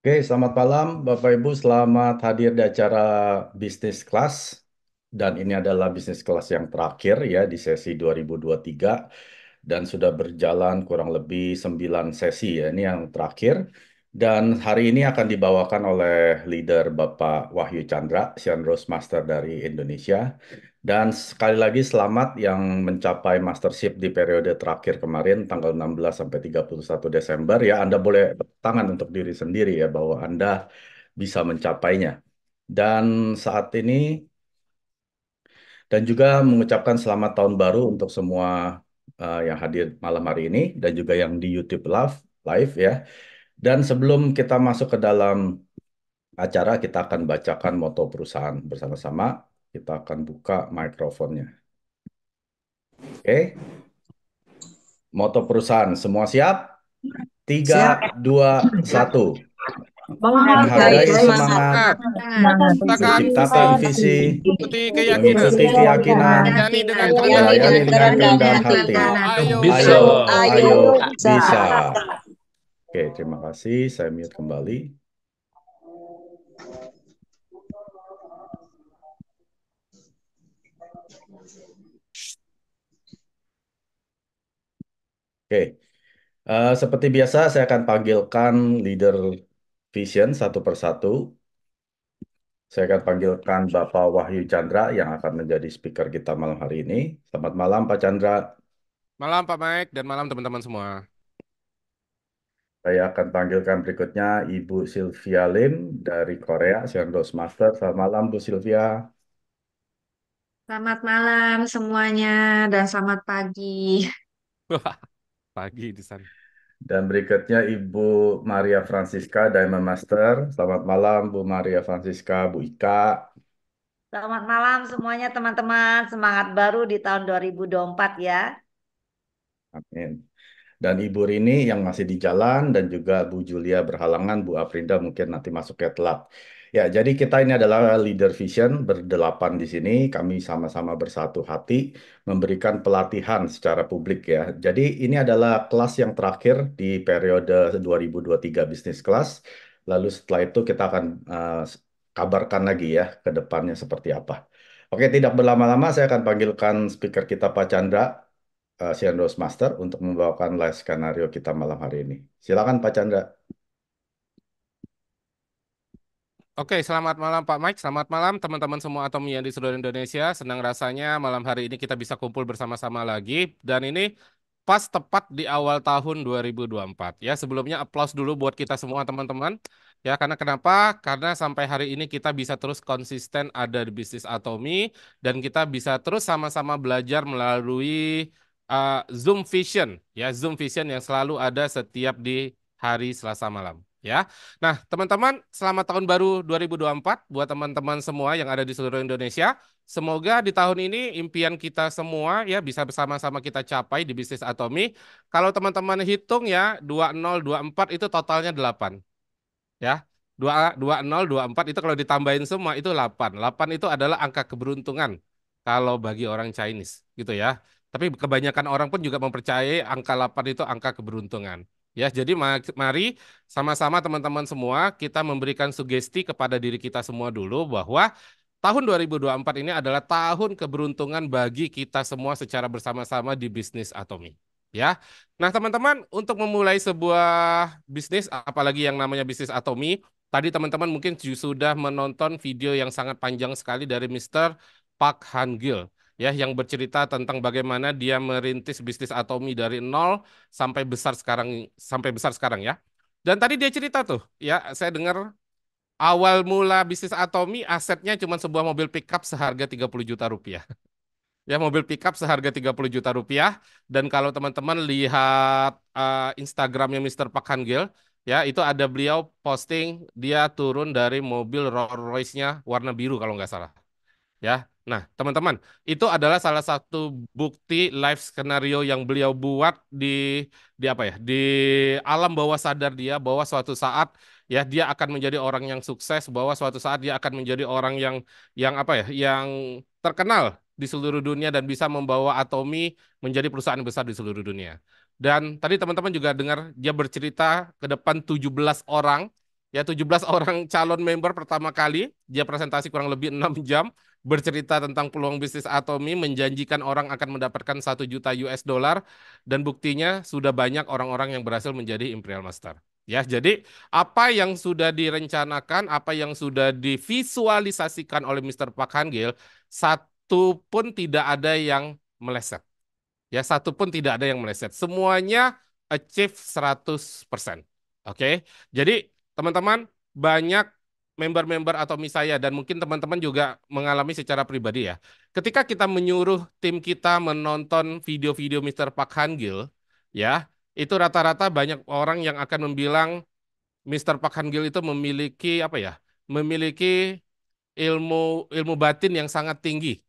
Oke, selamat malam Bapak Ibu, selamat hadir di acara bisnis kelas. Dan ini adalah bisnis kelas yang terakhir ya di sesi 2023 dan sudah berjalan kurang lebih 9 sesi ya, ini yang terakhir. Dan hari ini akan dibawakan oleh leader Bapak Wahyu Chandra, Sian Master dari Indonesia. Dan sekali lagi selamat yang mencapai mastership di periode terakhir kemarin tanggal 16 sampai 31 Desember ya Anda boleh tangan untuk diri sendiri ya bahwa Anda bisa mencapainya. Dan saat ini dan juga mengucapkan selamat tahun baru untuk semua uh, yang hadir malam hari ini dan juga yang di YouTube Live live ya. Dan sebelum kita masuk ke dalam acara kita akan bacakan moto perusahaan bersama-sama kita akan buka mikrofonnya. Oke. Moto perusahaan, semua siap? Tiga, dua, satu. Menghargai semangat, menciptakan visi, mengikuti keyakinan, melayani dengan kerendahan hati. Ayo, ayo, bisa. Oke, terima kasih. Saya mute kembali. Oke, uh, seperti biasa saya akan panggilkan leader Vision satu persatu. Saya akan panggilkan Bapak Wahyu Chandra yang akan menjadi speaker kita malam hari ini. Selamat malam Pak Chandra. Malam Pak Mike dan malam teman-teman semua. Saya akan panggilkan berikutnya Ibu Sylvia Lim dari Korea, Sean Master. Selamat malam Bu Sylvia. Selamat malam semuanya dan selamat pagi. pagi di sana. Dan berikutnya Ibu Maria Francisca Diamond Master. Selamat malam Bu Maria Francisca, Bu Ika. Selamat malam semuanya teman-teman. Semangat baru di tahun 2024 ya. Amin. Dan Ibu Rini yang masih di jalan dan juga Bu Julia berhalangan, Bu Aprinda mungkin nanti masuk ke telat. Ya, jadi kita ini adalah leader vision berdelapan di sini. Kami sama-sama bersatu hati memberikan pelatihan secara publik ya. Jadi ini adalah kelas yang terakhir di periode 2023 bisnis kelas. Lalu setelah itu kita akan uh, kabarkan lagi ya ke depannya seperti apa. Oke, tidak berlama-lama saya akan panggilkan speaker kita Pak Chandra uh, eh, Sian Master untuk membawakan live skenario kita malam hari ini. Silakan Pak Chandra. Oke, selamat malam Pak Mike. Selamat malam teman-teman semua Atomi yang di seluruh Indonesia. Senang rasanya malam hari ini kita bisa kumpul bersama-sama lagi. Dan ini pas tepat di awal tahun 2024. Ya, sebelumnya aplaus dulu buat kita semua teman-teman. Ya, karena kenapa? Karena sampai hari ini kita bisa terus konsisten ada di bisnis Atomi dan kita bisa terus sama-sama belajar melalui uh, Zoom Vision, ya Zoom Vision yang selalu ada setiap di hari Selasa malam ya. Nah, teman-teman, selamat tahun baru 2024 buat teman-teman semua yang ada di seluruh Indonesia. Semoga di tahun ini impian kita semua ya bisa bersama-sama kita capai di bisnis Atomi. Kalau teman-teman hitung ya 2024 itu totalnya 8. Ya. 2 2024 itu kalau ditambahin semua itu 8. 8 itu adalah angka keberuntungan kalau bagi orang Chinese gitu ya. Tapi kebanyakan orang pun juga mempercayai angka 8 itu angka keberuntungan. Ya, jadi mari sama-sama teman-teman semua kita memberikan sugesti kepada diri kita semua dulu bahwa tahun 2024 ini adalah tahun keberuntungan bagi kita semua secara bersama-sama di bisnis Atomi. Ya. Nah, teman-teman, untuk memulai sebuah bisnis apalagi yang namanya bisnis Atomi, tadi teman-teman mungkin sudah menonton video yang sangat panjang sekali dari Mr. Park Hangil ya yang bercerita tentang bagaimana dia merintis bisnis Atomi dari nol sampai besar sekarang sampai besar sekarang ya. Dan tadi dia cerita tuh, ya saya dengar awal mula bisnis Atomi asetnya cuma sebuah mobil pickup seharga 30 juta rupiah. Ya mobil pickup seharga 30 juta rupiah dan kalau teman-teman lihat uh, Instagramnya Mr. Pak Hangil, ya itu ada beliau posting dia turun dari mobil Rolls Royce-nya warna biru kalau nggak salah. Ya, Nah, teman-teman, itu adalah salah satu bukti live skenario yang beliau buat di di apa ya? Di alam bawah sadar dia bahwa suatu saat ya dia akan menjadi orang yang sukses, bahwa suatu saat dia akan menjadi orang yang yang apa ya? Yang terkenal di seluruh dunia dan bisa membawa Atomi menjadi perusahaan besar di seluruh dunia. Dan tadi teman-teman juga dengar dia bercerita ke depan 17 orang ya 17 orang calon member pertama kali dia presentasi kurang lebih 6 jam bercerita tentang peluang bisnis Atomi menjanjikan orang akan mendapatkan satu juta US dollar dan buktinya sudah banyak orang-orang yang berhasil menjadi Imperial Master. Ya, jadi apa yang sudah direncanakan, apa yang sudah divisualisasikan oleh Mr. Pak Hangil, satu pun tidak ada yang meleset. Ya, satu pun tidak ada yang meleset. Semuanya achieve 100%. Oke. Okay? Jadi, teman-teman, banyak member-member atau misaya dan mungkin teman-teman juga mengalami secara pribadi ya. Ketika kita menyuruh tim kita menonton video-video Mr. Park Hangil, ya, itu rata-rata banyak orang yang akan membilang Mr. Park Hangil itu memiliki apa ya? Memiliki ilmu ilmu batin yang sangat tinggi.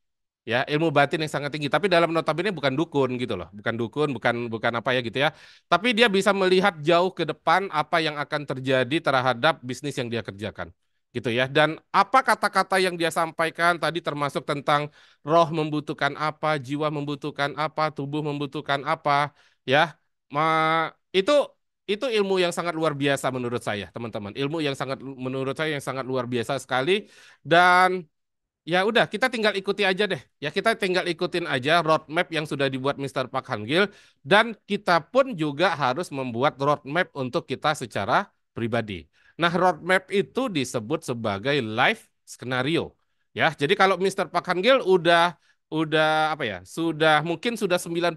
Ya, ilmu batin yang sangat tinggi, tapi dalam notabene bukan dukun gitu loh, bukan dukun, bukan bukan apa ya gitu ya. Tapi dia bisa melihat jauh ke depan apa yang akan terjadi terhadap bisnis yang dia kerjakan gitu ya. Dan apa kata-kata yang dia sampaikan tadi termasuk tentang roh membutuhkan apa, jiwa membutuhkan apa, tubuh membutuhkan apa, ya. Ma, itu itu ilmu yang sangat luar biasa menurut saya, teman-teman. Ilmu yang sangat menurut saya yang sangat luar biasa sekali dan ya udah kita tinggal ikuti aja deh. Ya kita tinggal ikutin aja roadmap yang sudah dibuat Mr. Pak Hangil dan kita pun juga harus membuat roadmap untuk kita secara pribadi. Nah, roadmap itu disebut sebagai live skenario. Ya, jadi kalau Mr. Pak Hangil udah udah apa ya? Sudah mungkin sudah 99%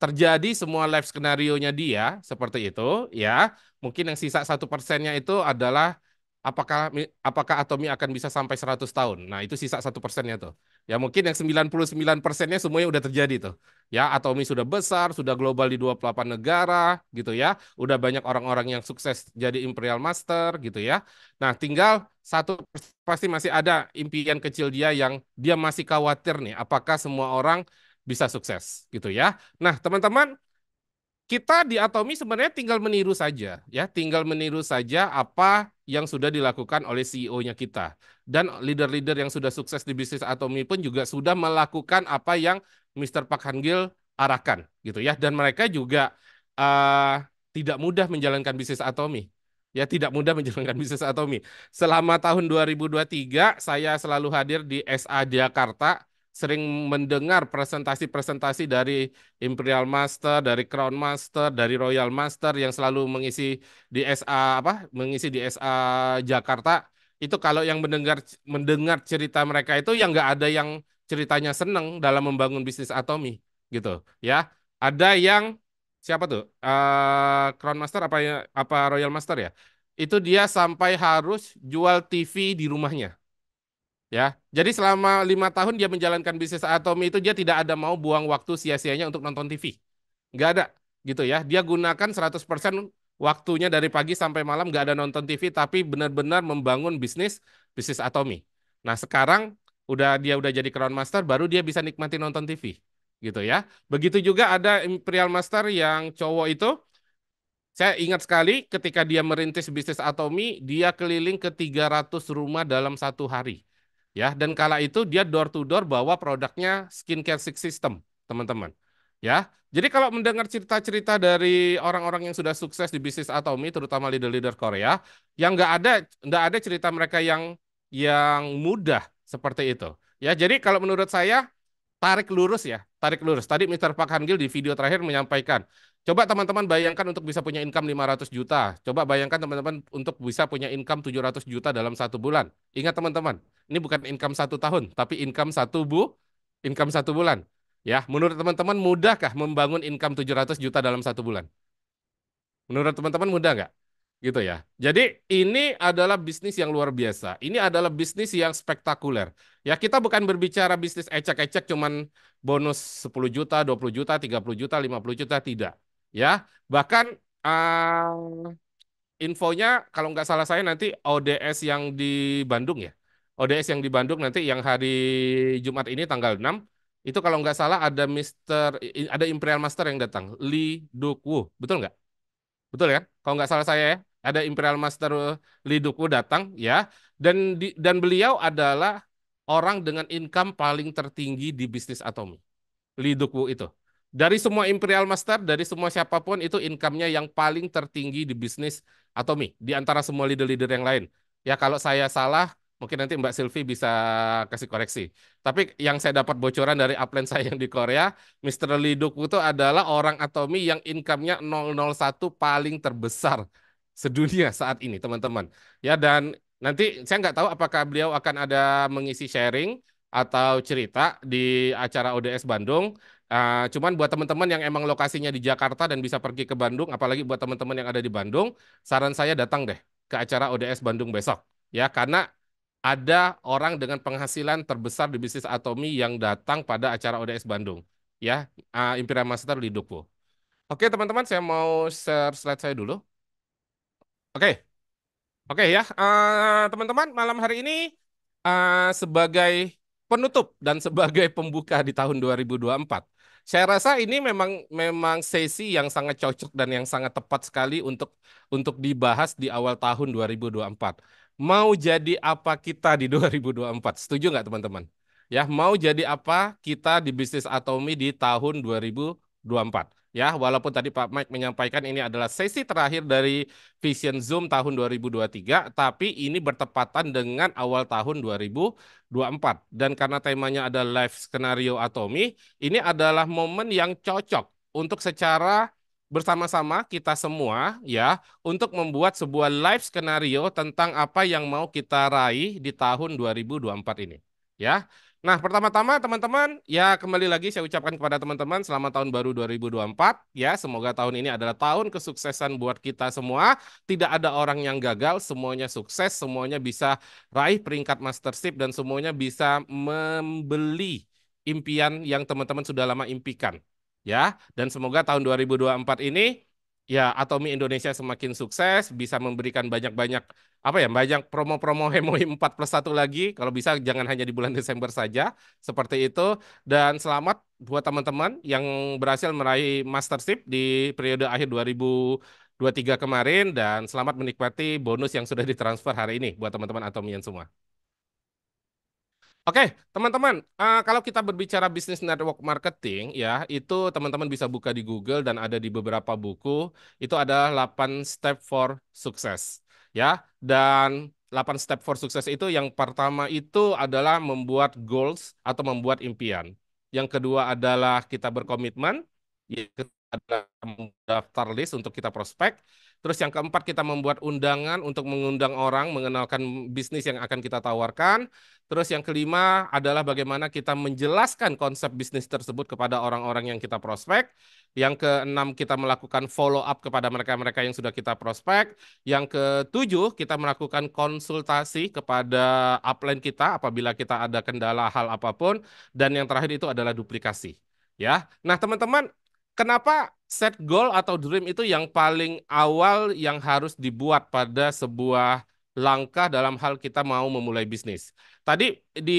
terjadi semua live skenario-nya dia seperti itu, ya. Mungkin yang sisa satu persennya itu adalah apakah apakah Atomi akan bisa sampai 100 tahun? Nah, itu sisa satu persennya tuh. Ya mungkin yang 99 persennya semuanya udah terjadi tuh. Ya, Atomi sudah besar, sudah global di 28 negara gitu ya. Udah banyak orang-orang yang sukses jadi Imperial Master gitu ya. Nah, tinggal satu pasti masih ada impian kecil dia yang dia masih khawatir nih apakah semua orang bisa sukses gitu ya. Nah, teman-teman, kita di Atomi sebenarnya tinggal meniru saja ya, tinggal meniru saja apa yang sudah dilakukan oleh CEO-nya kita. Dan leader-leader yang sudah sukses di bisnis Atomi pun juga sudah melakukan apa yang Mr. Pak Hangil arahkan gitu ya dan mereka juga uh, tidak mudah menjalankan bisnis Atomi. Ya tidak mudah menjalankan bisnis Atomi. Selama tahun 2023 saya selalu hadir di SA Jakarta sering mendengar presentasi-presentasi dari Imperial Master, dari Crown Master, dari Royal Master yang selalu mengisi di SA apa? mengisi di SA Jakarta. Itu kalau yang mendengar mendengar cerita mereka itu yang nggak ada yang ceritanya seneng dalam membangun bisnis Atomi gitu ya. Ada yang siapa tuh? Uh, Crown Master apa ya, apa Royal Master ya? Itu dia sampai harus jual TV di rumahnya Ya, jadi selama lima tahun dia menjalankan bisnis Atomi itu dia tidak ada mau buang waktu sia-sianya untuk nonton TV, nggak ada gitu ya. Dia gunakan 100% waktunya dari pagi sampai malam nggak ada nonton TV, tapi benar-benar membangun bisnis bisnis Atomi. Nah sekarang udah dia udah jadi Crown Master, baru dia bisa nikmati nonton TV, gitu ya. Begitu juga ada Imperial Master yang cowok itu, saya ingat sekali ketika dia merintis bisnis Atomi, dia keliling ke 300 rumah dalam satu hari ya dan kala itu dia door to door bawa produknya skincare six system teman-teman ya jadi kalau mendengar cerita-cerita dari orang-orang yang sudah sukses di bisnis atomi terutama leader-leader Korea yang nggak ada nggak ada cerita mereka yang yang mudah seperti itu ya jadi kalau menurut saya tarik lurus ya tarik lurus tadi Mr. Pak Hangil di video terakhir menyampaikan Coba teman-teman bayangkan untuk bisa punya income 500 juta. Coba bayangkan teman-teman untuk bisa punya income 700 juta dalam satu bulan. Ingat teman-teman, ini bukan income satu tahun, tapi income satu bu, income satu bulan. Ya, menurut teman-teman mudahkah membangun income 700 juta dalam satu bulan? Menurut teman-teman mudah nggak? Gitu ya. Jadi ini adalah bisnis yang luar biasa. Ini adalah bisnis yang spektakuler. Ya, kita bukan berbicara bisnis ecek-ecek cuman bonus 10 juta, 20 juta, 30 juta, 50 juta, tidak ya bahkan uh, infonya kalau nggak salah saya nanti ODS yang di Bandung ya ODS yang di Bandung nanti yang hari Jumat ini tanggal 6 itu kalau nggak salah ada Mister ada Imperial Master yang datang Lee Dukwu betul nggak betul ya kalau nggak salah saya ya ada Imperial Master Lee Dukwu datang ya dan di, dan beliau adalah orang dengan income paling tertinggi di bisnis Atomi Lee Dukwu itu dari semua imperial master, dari semua siapapun itu income-nya yang paling tertinggi di bisnis Atomi di antara semua leader-leader yang lain. Ya kalau saya salah, mungkin nanti Mbak Silvi bisa kasih koreksi. Tapi yang saya dapat bocoran dari upline saya yang di Korea, Mr. Lee Duk itu adalah orang Atomi yang income-nya 001 paling terbesar sedunia saat ini, teman-teman. Ya dan nanti saya nggak tahu apakah beliau akan ada mengisi sharing atau cerita di acara ODS Bandung. Uh, cuman buat teman-teman yang emang lokasinya di Jakarta dan bisa pergi ke Bandung, apalagi buat teman-teman yang ada di Bandung, saran saya datang deh ke acara ODS Bandung besok. Ya, karena ada orang dengan penghasilan terbesar di bisnis Atomi yang datang pada acara ODS Bandung. Ya, uh, Imperial Master di Dukwo. Oke, teman-teman, saya mau share slide saya dulu. Oke. Oke ya, teman ah, teman-teman, malam hari ini uh, sebagai penutup dan sebagai pembuka di tahun 2024 saya rasa ini memang memang sesi yang sangat cocok dan yang sangat tepat sekali untuk untuk dibahas di awal tahun 2024. Mau jadi apa kita di 2024? Setuju nggak teman-teman? Ya, mau jadi apa kita di bisnis Atomi di tahun 2024? ya walaupun tadi Pak Mike menyampaikan ini adalah sesi terakhir dari Vision Zoom tahun 2023 tapi ini bertepatan dengan awal tahun 2024 dan karena temanya ada live skenario atomi ini adalah momen yang cocok untuk secara bersama-sama kita semua ya untuk membuat sebuah live skenario tentang apa yang mau kita raih di tahun 2024 ini ya Nah, pertama-tama teman-teman, ya kembali lagi saya ucapkan kepada teman-teman selamat tahun baru 2024 ya. Semoga tahun ini adalah tahun kesuksesan buat kita semua. Tidak ada orang yang gagal, semuanya sukses, semuanya bisa raih peringkat mastership dan semuanya bisa membeli impian yang teman-teman sudah lama impikan ya. Dan semoga tahun 2024 ini ya Atomi Indonesia semakin sukses, bisa memberikan banyak-banyak apa ya banyak promo-promo Hemoi 4 plus 1 lagi kalau bisa jangan hanya di bulan Desember saja seperti itu dan selamat buat teman-teman yang berhasil meraih mastership di periode akhir 2023 kemarin dan selamat menikmati bonus yang sudah ditransfer hari ini buat teman-teman Atomian semua. Oke, teman-teman, uh, kalau kita berbicara bisnis network marketing, ya, itu teman-teman bisa buka di Google dan ada di beberapa buku. Itu ada 8 step for sukses, ya. Dan 8 step for sukses itu yang pertama itu adalah membuat goals atau membuat impian. Yang kedua adalah kita berkomitmen, yaitu ada daftar list untuk kita prospek. Terus yang keempat kita membuat undangan untuk mengundang orang mengenalkan bisnis yang akan kita tawarkan. Terus yang kelima adalah bagaimana kita menjelaskan konsep bisnis tersebut kepada orang-orang yang kita prospek. Yang keenam kita melakukan follow up kepada mereka-mereka yang sudah kita prospek. Yang ketujuh kita melakukan konsultasi kepada upline kita apabila kita ada kendala hal apapun dan yang terakhir itu adalah duplikasi. Ya, nah teman-teman kenapa set goal atau dream itu yang paling awal yang harus dibuat pada sebuah langkah dalam hal kita mau memulai bisnis. Tadi di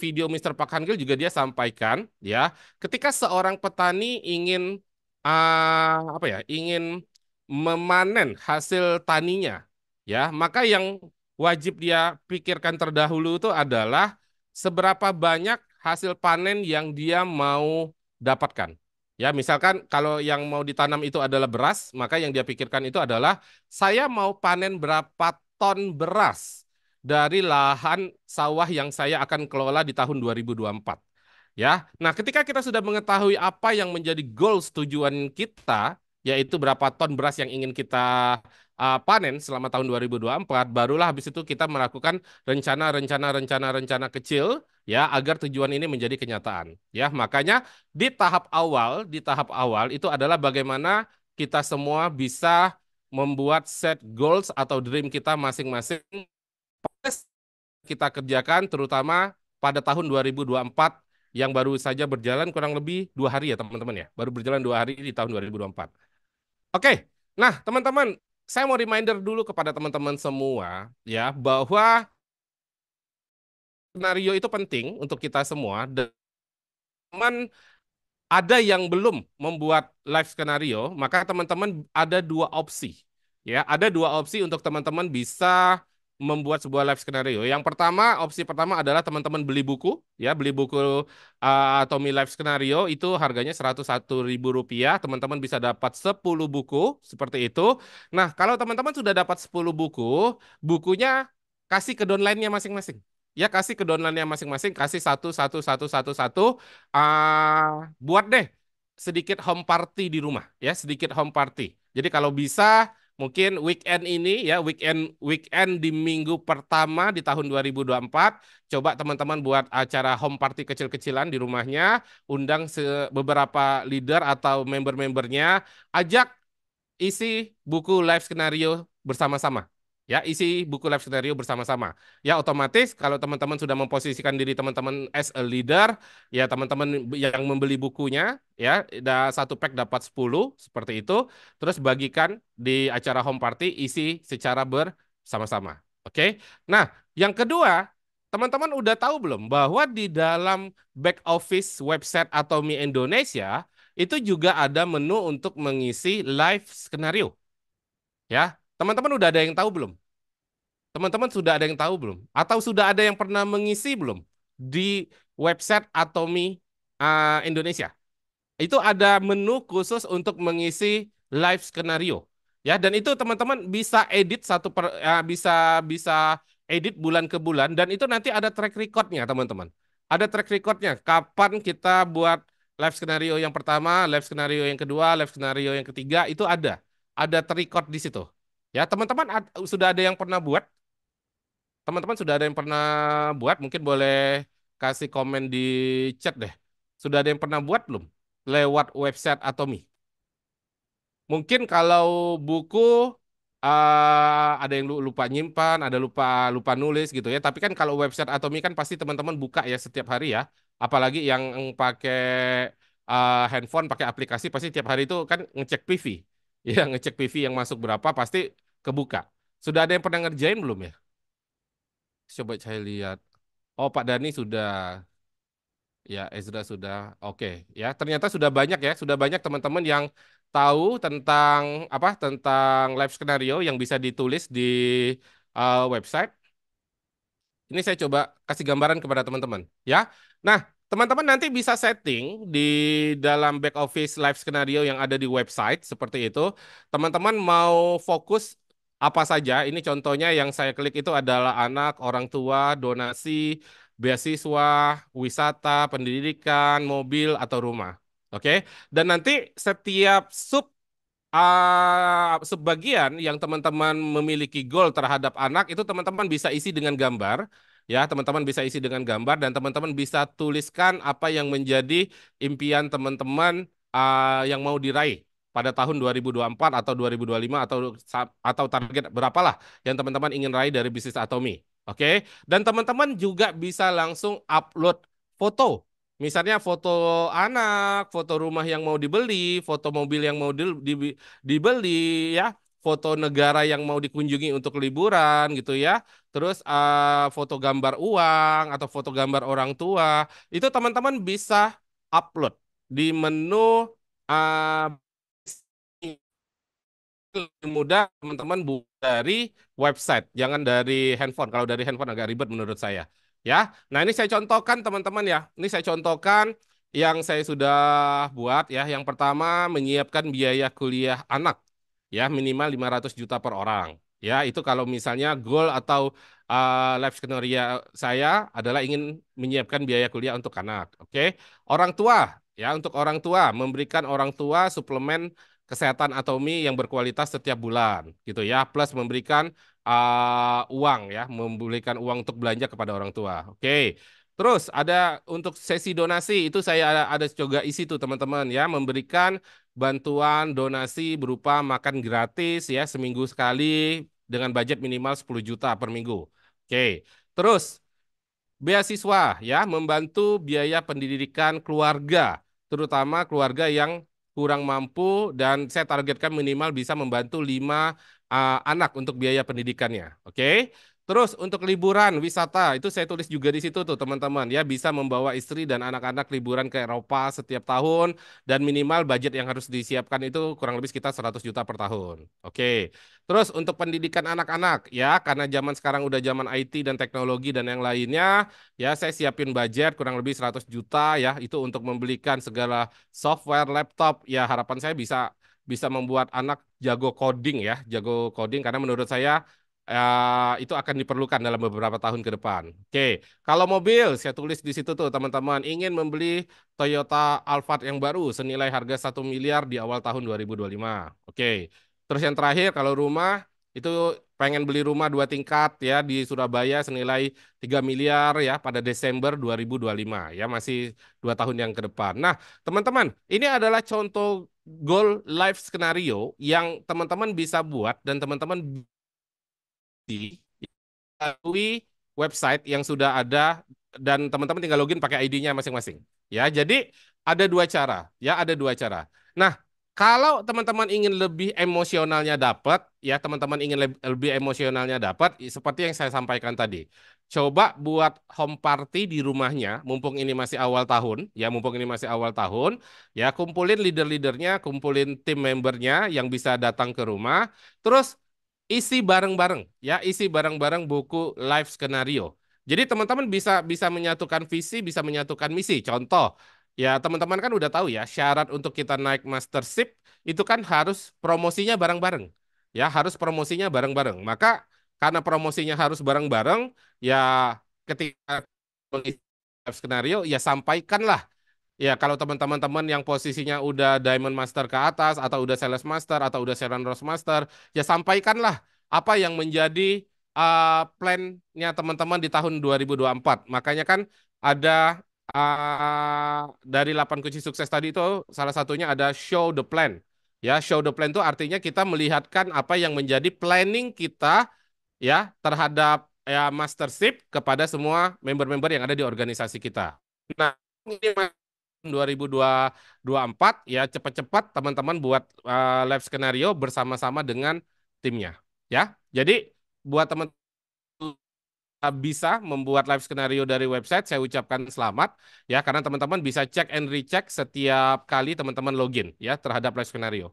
video Mr. Pak Hangil juga dia sampaikan ya, ketika seorang petani ingin uh, apa ya, ingin memanen hasil taninya ya, maka yang wajib dia pikirkan terdahulu itu adalah seberapa banyak hasil panen yang dia mau dapatkan. Ya, misalkan kalau yang mau ditanam itu adalah beras, maka yang dia pikirkan itu adalah saya mau panen berapa ton beras dari lahan sawah yang saya akan kelola di tahun 2024. Ya. Nah, ketika kita sudah mengetahui apa yang menjadi goals tujuan kita, yaitu berapa ton beras yang ingin kita uh, panen selama tahun 2024 barulah habis itu kita melakukan rencana-rencana rencana-rencana kecil ya agar tujuan ini menjadi kenyataan ya makanya di tahap awal di tahap awal itu adalah bagaimana kita semua bisa membuat set goals atau dream kita masing-masing kita kerjakan terutama pada tahun 2024 yang baru saja berjalan kurang lebih dua hari ya teman-teman ya baru berjalan dua hari di tahun 2024 oke Nah, teman-teman, saya mau reminder dulu kepada teman-teman semua ya bahwa skenario itu penting untuk kita semua. Teman ada yang belum membuat live skenario, maka teman-teman ada dua opsi. Ya, ada dua opsi untuk teman-teman bisa membuat sebuah live skenario. Yang pertama, opsi pertama adalah teman-teman beli buku, ya beli buku uh, eh, Tommy Live Skenario itu harganya ribu rupiah. Teman-teman bisa dapat 10 buku seperti itu. Nah, kalau teman-teman sudah dapat 10 buku, bukunya kasih ke downline-nya masing-masing. Ya, kasih ke downline-nya masing-masing, kasih satu satu satu satu satu uh, buat deh sedikit home party di rumah, ya, sedikit home party. Jadi kalau bisa Mungkin weekend ini ya weekend weekend di minggu pertama di tahun 2024 coba teman-teman buat acara home party kecil-kecilan di rumahnya, undang beberapa leader atau member-membernya, ajak isi buku live skenario bersama-sama ya isi buku live scenario bersama-sama. Ya otomatis kalau teman-teman sudah memposisikan diri teman-teman as a leader, ya teman-teman yang membeli bukunya ya satu pack dapat 10 seperti itu. Terus bagikan di acara home party isi secara bersama-sama. Oke. Nah, yang kedua, teman-teman udah tahu belum bahwa di dalam back office website Atomi Indonesia itu juga ada menu untuk mengisi live skenario. Ya, Teman-teman udah ada yang tahu belum? Teman-teman sudah ada yang tahu belum? Atau sudah ada yang pernah mengisi belum di website Atomi uh, Indonesia? Itu ada menu khusus untuk mengisi live skenario. Ya, dan itu teman-teman bisa edit satu per, uh, bisa bisa edit bulan ke bulan dan itu nanti ada track recordnya teman-teman. Ada track recordnya kapan kita buat live skenario yang pertama, live skenario yang kedua, live skenario yang ketiga itu ada. Ada terrecord di situ. Ya, teman-teman sudah ada yang pernah buat? Teman-teman sudah ada yang pernah buat? Mungkin boleh kasih komen di chat deh. Sudah ada yang pernah buat belum? Lewat website Atomi. Mungkin kalau buku uh, ada yang lupa nyimpan, ada lupa lupa nulis gitu ya. Tapi kan kalau website Atomi kan pasti teman-teman buka ya setiap hari ya. Apalagi yang pakai uh, handphone, pakai aplikasi pasti tiap hari itu kan ngecek PV. Ya, ngecek PV yang masuk berapa pasti kebuka. Sudah ada yang pernah ngerjain belum ya? Coba saya lihat. Oh, Pak Dani sudah. Ya, Ezra sudah. Oke, ya. Ternyata sudah banyak ya, sudah banyak teman-teman yang tahu tentang apa? Tentang live skenario yang bisa ditulis di uh, website. Ini saya coba kasih gambaran kepada teman-teman, ya. Nah, teman-teman nanti bisa setting di dalam back office live skenario yang ada di website seperti itu. Teman-teman mau fokus apa saja. Ini contohnya yang saya klik itu adalah anak, orang tua, donasi, beasiswa, wisata, pendidikan, mobil atau rumah. Oke. Dan nanti setiap sub uh, ah, sebagian yang teman-teman memiliki goal terhadap anak itu teman-teman bisa isi dengan gambar ya teman-teman bisa isi dengan gambar dan teman-teman bisa tuliskan apa yang menjadi impian teman-teman uh, yang mau diraih pada tahun 2024 atau 2025 atau atau target berapalah yang teman-teman ingin raih dari bisnis Atomi. Oke. Okay? Dan teman-teman juga bisa langsung upload foto. Misalnya foto anak, foto rumah yang mau dibeli, foto mobil yang mau di, di, dibeli ya foto negara yang mau dikunjungi untuk liburan gitu ya. Terus uh, foto gambar uang atau foto gambar orang tua. Itu teman-teman bisa upload di menu uh, lebih mudah teman-teman bu dari website, jangan dari handphone. Kalau dari handphone agak ribet menurut saya. Ya, nah ini saya contohkan teman-teman ya. Ini saya contohkan yang saya sudah buat ya. Yang pertama menyiapkan biaya kuliah anak ya minimal 500 juta per orang. Ya, itu kalau misalnya goal atau uh, life skenario saya adalah ingin menyiapkan biaya kuliah untuk anak. Oke, okay? orang tua ya untuk orang tua memberikan orang tua suplemen kesehatan atomi yang berkualitas setiap bulan gitu ya plus memberikan uh, uang ya memberikan uang untuk belanja kepada orang tua oke okay. terus ada untuk sesi donasi itu saya ada ada coba isi tuh teman-teman ya memberikan bantuan donasi berupa makan gratis ya seminggu sekali dengan budget minimal 10 juta per minggu oke okay. terus beasiswa ya membantu biaya pendidikan keluarga terutama keluarga yang kurang mampu dan saya targetkan minimal bisa membantu lima uh, anak untuk biaya pendidikannya. Oke. Okay? Terus untuk liburan wisata itu saya tulis juga di situ tuh teman-teman ya bisa membawa istri dan anak-anak liburan ke Eropa setiap tahun dan minimal budget yang harus disiapkan itu kurang lebih sekitar 100 juta per tahun. Oke. Terus untuk pendidikan anak-anak ya karena zaman sekarang udah zaman IT dan teknologi dan yang lainnya ya saya siapin budget kurang lebih 100 juta ya itu untuk membelikan segala software laptop ya harapan saya bisa bisa membuat anak jago coding ya, jago coding karena menurut saya ya itu akan diperlukan dalam beberapa tahun ke depan. Oke, kalau mobil saya tulis di situ tuh teman-teman ingin membeli Toyota Alphard yang baru senilai harga satu miliar di awal tahun 2025. Oke. Terus yang terakhir kalau rumah itu pengen beli rumah dua tingkat ya di Surabaya senilai 3 miliar ya pada Desember 2025 ya masih dua tahun yang ke depan. Nah, teman-teman, ini adalah contoh goal life skenario yang teman-teman bisa buat dan teman-teman melalui website yang sudah ada dan teman-teman tinggal login pakai ID-nya masing-masing. Ya, jadi ada dua cara, ya ada dua cara. Nah, kalau teman-teman ingin lebih emosionalnya dapat, ya teman-teman ingin lebih emosionalnya dapat seperti yang saya sampaikan tadi. Coba buat home party di rumahnya, mumpung ini masih awal tahun, ya mumpung ini masih awal tahun, ya kumpulin leader-leadernya, kumpulin tim membernya yang bisa datang ke rumah, terus isi bareng-bareng ya, isi bareng-bareng buku live skenario. Jadi teman-teman bisa bisa menyatukan visi, bisa menyatukan misi. Contoh, ya teman-teman kan udah tahu ya, syarat untuk kita naik mastership itu kan harus promosinya bareng-bareng. Ya, harus promosinya bareng-bareng. Maka karena promosinya harus bareng-bareng, ya ketika skenario ya sampaikanlah Ya, kalau teman-teman yang posisinya udah Diamond Master ke atas atau udah Sales Master atau udah Seran Rose Master, ya sampaikanlah apa yang menjadi uh, ah, nya teman-teman di tahun 2024. Makanya kan ada uh, dari 8 kunci sukses tadi itu salah satunya ada show the plan. Ya, show the plan itu artinya kita melihatkan apa yang menjadi planning kita ya terhadap ya mastership kepada semua member-member yang ada di organisasi kita. Nah, ini 2024 ya cepat-cepat teman-teman buat uh, live skenario bersama-sama dengan timnya ya. Jadi buat teman bisa membuat live skenario dari website, saya ucapkan selamat ya karena teman-teman bisa cek and recheck setiap kali teman-teman login ya terhadap live skenario.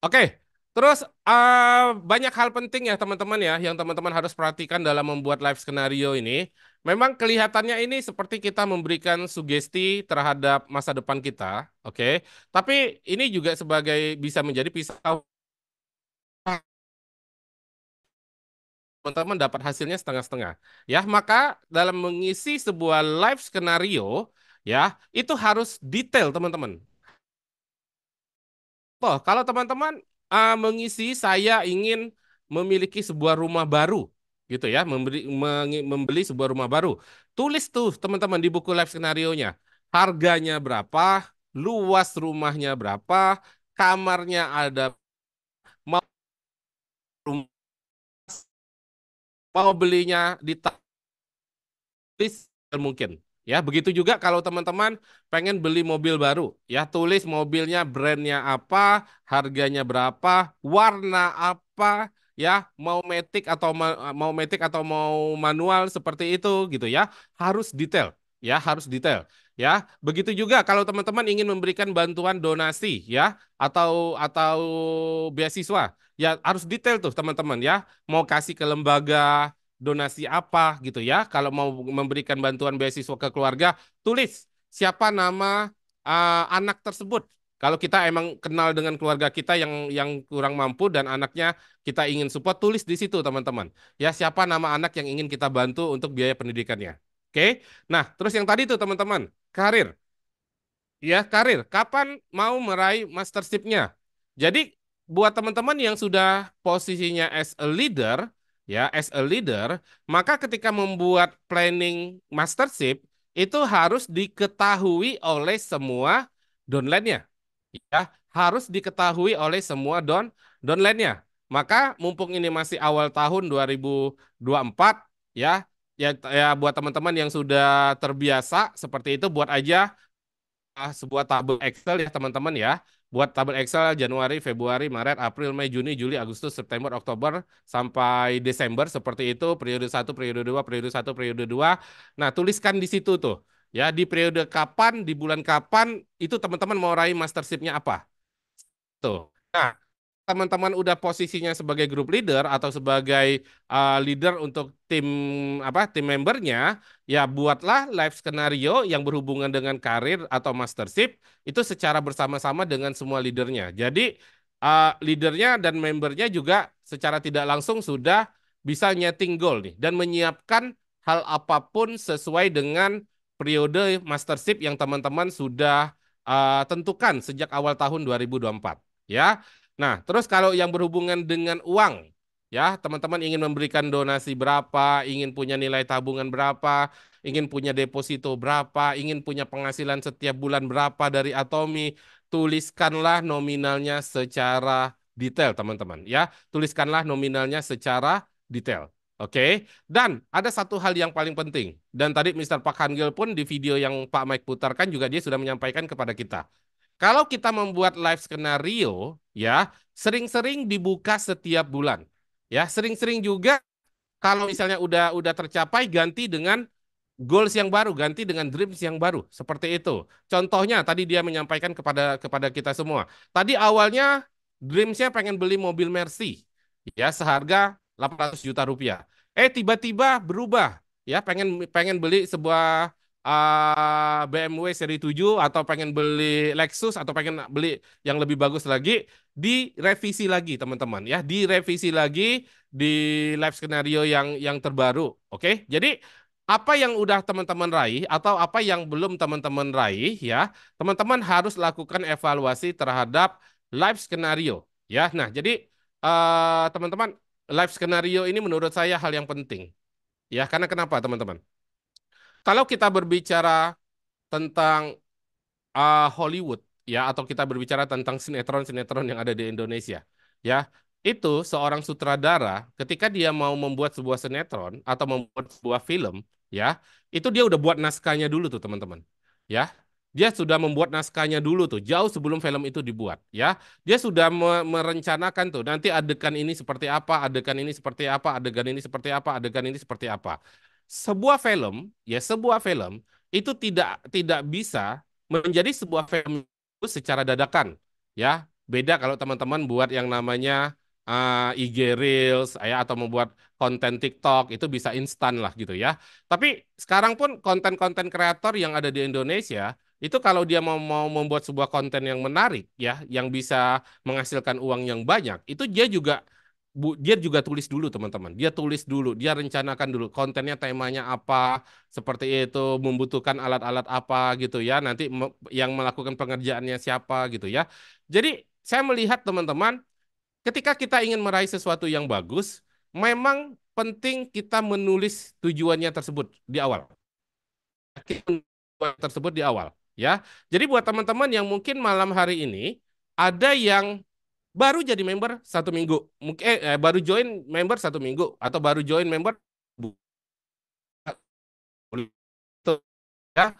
Oke, terus uh, banyak hal penting ya teman-teman ya yang teman-teman harus perhatikan dalam membuat live skenario ini memang kelihatannya ini seperti kita memberikan sugesti terhadap masa depan kita, oke? Okay? Tapi ini juga sebagai bisa menjadi pisau teman-teman dapat hasilnya setengah-setengah. Ya, maka dalam mengisi sebuah live skenario, ya, itu harus detail, teman-teman. Toh, kalau teman-teman uh, mengisi saya ingin memiliki sebuah rumah baru, gitu ya, membeli membeli sebuah rumah baru. Tulis tuh teman-teman di buku live skenario-nya. Harganya berapa, luas rumahnya berapa, kamarnya ada mau mau belinya di tulis mungkin ya begitu juga kalau teman-teman pengen beli mobil baru ya tulis mobilnya brandnya apa harganya berapa warna apa ya mau metik atau eh, mau metik atau mau manual seperti itu gitu ya harus detail ya harus detail ya begitu juga kalau teman-teman ingin memberikan bantuan donasi ya atau atau beasiswa ya harus detail tuh teman-teman ya mau kasih ke lembaga donasi apa gitu ya kalau mau memberikan bantuan beasiswa ke keluarga tulis siapa nama uh, anak tersebut kalau kita emang kenal dengan keluarga kita yang yang kurang mampu dan anaknya kita ingin support, tulis di situ teman-teman. Ya siapa nama anak yang ingin kita bantu untuk biaya pendidikannya. Oke. Nah, terus yang tadi tuh teman-teman, karir. Ya, karir. Kapan mau meraih mastership-nya? Jadi buat teman-teman yang sudah posisinya as a leader, ya as a leader, maka ketika membuat planning mastership itu harus diketahui oleh semua downline-nya ya harus diketahui oleh semua don downline-nya. Maka mumpung ini masih awal tahun 2024 ya ya, ya buat teman-teman yang sudah terbiasa seperti itu buat aja uh, sebuah tabel Excel ya teman-teman ya. Buat tabel Excel Januari, Februari, Maret, April, Mei, Juni, Juli, Agustus, September, Oktober sampai Desember seperti itu periode satu periode dua periode satu periode dua. Nah, tuliskan di situ tuh Ya, di periode kapan, di bulan kapan itu teman-teman mau raih mastership-nya apa? Tuh. Nah, teman-teman udah posisinya sebagai grup leader atau sebagai uh, leader untuk tim apa tim membernya ya buatlah live skenario yang berhubungan dengan karir atau mastership itu secara bersama-sama dengan semua leadernya jadi uh, leadernya dan membernya juga secara tidak langsung sudah bisa nyeting goal nih dan menyiapkan hal apapun sesuai dengan periode mastership yang teman-teman sudah uh, tentukan sejak awal tahun 2024 ya. Nah, terus kalau yang berhubungan dengan uang ya, teman-teman ingin memberikan donasi berapa, ingin punya nilai tabungan berapa, ingin punya deposito berapa, ingin punya penghasilan setiap bulan berapa dari Atomi, tuliskanlah nominalnya secara detail teman-teman ya. Tuliskanlah nominalnya secara detail. Oke, okay? dan ada satu hal yang paling penting. Dan tadi Mr. Pak Hangil pun di video yang Pak Mike putarkan juga dia sudah menyampaikan kepada kita. Kalau kita membuat live skenario, ya sering-sering dibuka setiap bulan. Ya, sering-sering juga kalau misalnya udah udah tercapai ganti dengan goals yang baru, ganti dengan dreams yang baru, seperti itu. Contohnya tadi dia menyampaikan kepada kepada kita semua. Tadi awalnya dreamsnya pengen beli mobil Mercy, ya seharga 800 juta rupiah. Eh tiba-tiba berubah ya pengen pengen beli sebuah uh, ah, BMW seri 7 atau pengen beli Lexus atau pengen beli yang lebih bagus lagi direvisi lagi teman-teman ya direvisi lagi di live skenario yang yang terbaru oke okay? jadi apa yang udah teman-teman raih atau apa yang belum teman-teman raih ya teman-teman harus lakukan evaluasi terhadap live skenario ya nah jadi ah, teman-teman uh, teman -teman, Life skenario ini menurut saya hal yang penting. Ya, karena kenapa teman-teman? Kalau kita berbicara tentang uh, Hollywood ya atau kita berbicara tentang sinetron-sinetron yang ada di Indonesia ya, itu seorang sutradara ketika dia mau membuat sebuah sinetron atau membuat sebuah film ya, itu dia udah buat naskahnya dulu tuh teman-teman. Ya, dia sudah membuat naskahnya dulu tuh jauh sebelum film itu dibuat ya dia sudah me merencanakan tuh nanti adegan ini seperti apa adegan ini seperti apa adegan ini seperti apa adegan ini seperti apa sebuah film ya sebuah film itu tidak tidak bisa menjadi sebuah film itu secara dadakan ya beda kalau teman-teman buat yang namanya uh, eh, IG Reels ya atau membuat konten TikTok itu bisa instan lah gitu ya. Tapi sekarang pun konten-konten kreator yang ada di Indonesia itu kalau dia mau mau membuat sebuah konten yang menarik ya yang bisa menghasilkan uang yang banyak itu dia juga bu, dia juga tulis dulu teman-teman dia tulis dulu dia rencanakan dulu kontennya temanya apa seperti itu membutuhkan alat-alat apa gitu ya nanti me, yang melakukan pengerjaannya siapa gitu ya jadi saya melihat teman-teman ketika kita ingin meraih sesuatu yang bagus memang penting kita menulis tujuannya tersebut di awal tersebut di awal ya. Jadi buat teman-teman yang mungkin malam hari ini ada yang baru jadi member satu minggu, mungkin eh, eh, baru join member satu minggu atau baru join member ya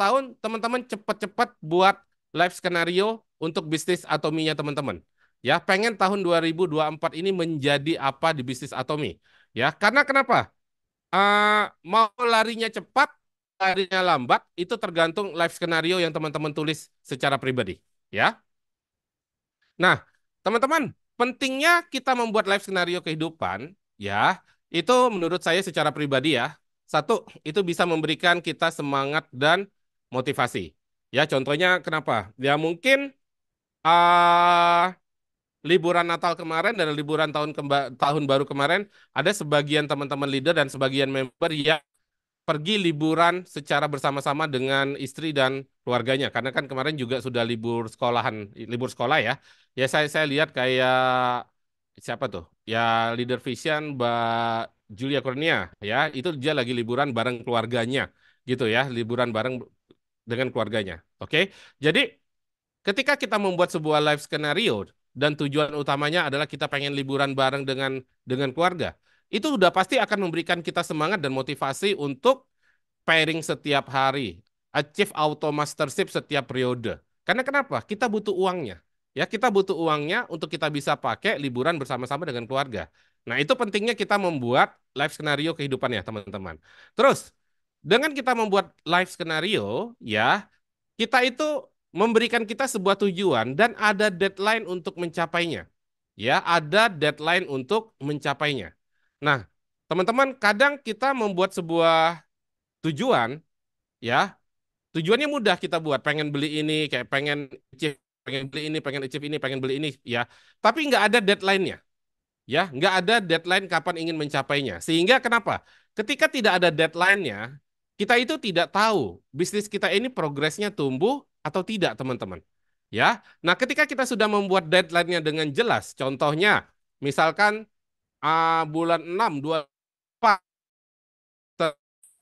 tahun teman-teman cepat-cepat buat live skenario untuk bisnis atominya teman-teman. Ya, pengen tahun 2024 ini menjadi apa di bisnis atomi. Ya, karena kenapa? Uh, mau larinya cepat, larinya lambat itu tergantung live skenario yang teman-teman tulis secara pribadi, ya. Nah, teman-teman, pentingnya kita membuat live skenario kehidupan, ya, itu menurut saya secara pribadi ya. Satu, itu bisa memberikan kita semangat dan motivasi. Ya, contohnya kenapa? Ya mungkin uh, liburan Natal kemarin dan liburan tahun tahun baru kemarin ada sebagian teman-teman leader dan sebagian member yang pergi liburan secara bersama-sama dengan istri dan keluarganya karena kan kemarin juga sudah libur sekolahan libur sekolah ya ya saya saya lihat kayak siapa tuh ya leader Vision Mbak Julia Kurnia ya itu dia lagi liburan bareng keluarganya gitu ya liburan bareng dengan keluarganya oke jadi ketika kita membuat sebuah live skenario dan tujuan utamanya adalah kita pengen liburan bareng dengan dengan keluarga itu sudah pasti akan memberikan kita semangat dan motivasi untuk pairing setiap hari, achieve auto mastership setiap periode. Karena kenapa? Kita butuh uangnya. Ya, kita butuh uangnya untuk kita bisa pakai liburan bersama-sama dengan keluarga. Nah, itu pentingnya kita membuat live skenario ya teman-teman. Terus, dengan kita membuat live skenario, ya, kita itu memberikan kita sebuah tujuan dan ada deadline untuk mencapainya. Ya, ada deadline untuk mencapainya. Nah, teman-teman, kadang kita membuat sebuah tujuan, ya, tujuannya mudah kita buat, pengen beli ini, kayak pengen achieve, pengen beli ini, pengen achieve ini, pengen beli ini, ya. Tapi nggak ada deadline-nya, ya, nggak ada deadline kapan ingin mencapainya. Sehingga kenapa? Ketika tidak ada deadline-nya, kita itu tidak tahu bisnis kita ini progresnya tumbuh atau tidak, teman-teman. Ya, nah ketika kita sudah membuat deadline-nya dengan jelas, contohnya misalkan uh, bulan 6 24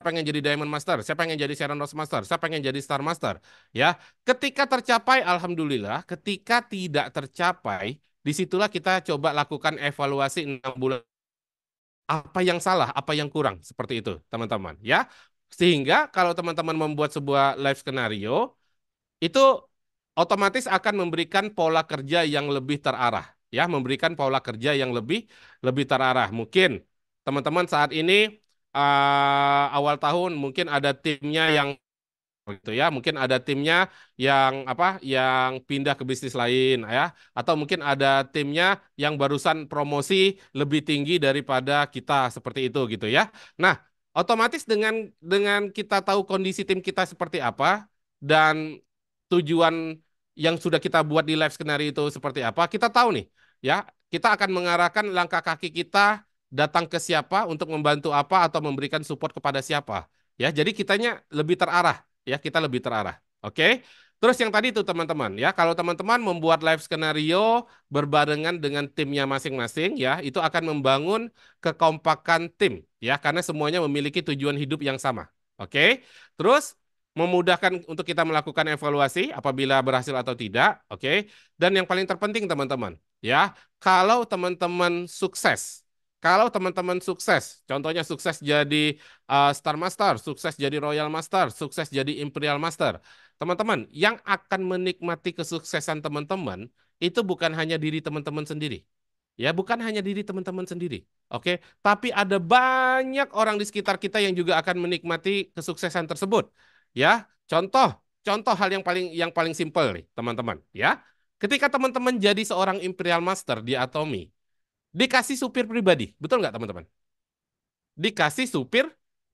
pengen jadi Diamond Master, saya pengen jadi Sharon Rose Master, saya pengen jadi Star Master, ya. Ketika tercapai, alhamdulillah. Ketika tidak tercapai, disitulah kita coba lakukan evaluasi enam bulan apa yang salah, apa yang kurang, seperti itu, teman-teman, ya. Sehingga kalau teman-teman membuat sebuah live skenario, itu otomatis akan memberikan pola kerja yang lebih terarah ya memberikan pola kerja yang lebih lebih terarah. Mungkin teman-teman saat ini uh, awal tahun mungkin ada timnya yang gitu ya mungkin ada timnya yang apa yang pindah ke bisnis lain ya atau mungkin ada timnya yang barusan promosi lebih tinggi daripada kita seperti itu gitu ya nah otomatis dengan dengan kita tahu kondisi tim kita seperti apa dan tujuan yang sudah kita buat di live skenario itu seperti apa, kita tahu nih, ya, kita akan mengarahkan langkah kaki kita datang ke siapa untuk membantu apa atau memberikan support kepada siapa. Ya, jadi kitanya lebih terarah, ya, kita lebih terarah. Oke. Terus yang tadi itu teman-teman ya, kalau teman-teman membuat live skenario berbarengan dengan timnya masing-masing ya, itu akan membangun kekompakan tim ya karena semuanya memiliki tujuan hidup yang sama. Oke. Terus memudahkan untuk kita melakukan evaluasi apabila berhasil atau tidak, oke? Okay? Dan yang paling terpenting teman-teman, ya, kalau teman-teman sukses, kalau teman-teman sukses, contohnya sukses jadi uh, Star Master, sukses jadi Royal Master, sukses jadi Imperial Master, teman-teman, yang akan menikmati kesuksesan teman-teman itu bukan hanya diri teman-teman sendiri. Ya, bukan hanya diri teman-teman sendiri. Oke, tapi ada banyak orang di sekitar kita yang juga akan menikmati kesuksesan tersebut. Ya, contoh, contoh hal yang paling yang paling simpel nih, teman-teman, ya. Ketika teman-teman jadi seorang Imperial Master di Atomi, dikasih supir pribadi, betul nggak teman-teman? Dikasih supir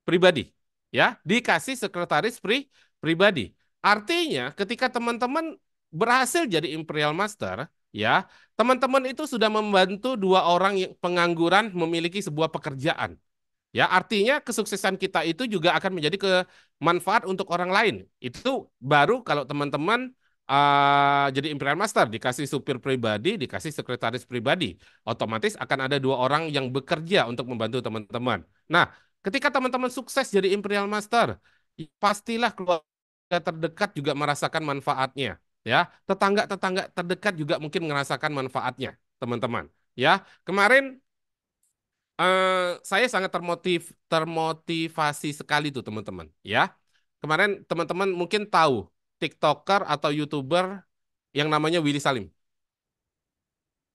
pribadi, ya, dikasih sekretaris pri pribadi. Artinya, ketika teman-teman berhasil jadi Imperial Master, ya, teman-teman itu sudah membantu dua orang yang pengangguran memiliki sebuah pekerjaan. Ya, artinya kesuksesan kita itu juga akan menjadi ke manfaat untuk orang lain. Itu baru kalau teman-teman uh, jadi imperial master, dikasih supir pribadi, dikasih sekretaris pribadi, otomatis akan ada dua orang yang bekerja untuk membantu teman-teman. Nah, ketika teman-teman sukses jadi imperial master, pastilah keluarga terdekat juga merasakan manfaatnya, ya. Tetangga-tetangga terdekat juga mungkin merasakan manfaatnya, teman-teman. Ya, kemarin Eh, saya sangat termotiv termotivasi sekali tuh teman-teman ya kemarin teman-teman mungkin tahu tiktoker atau youtuber yang namanya Willy Salim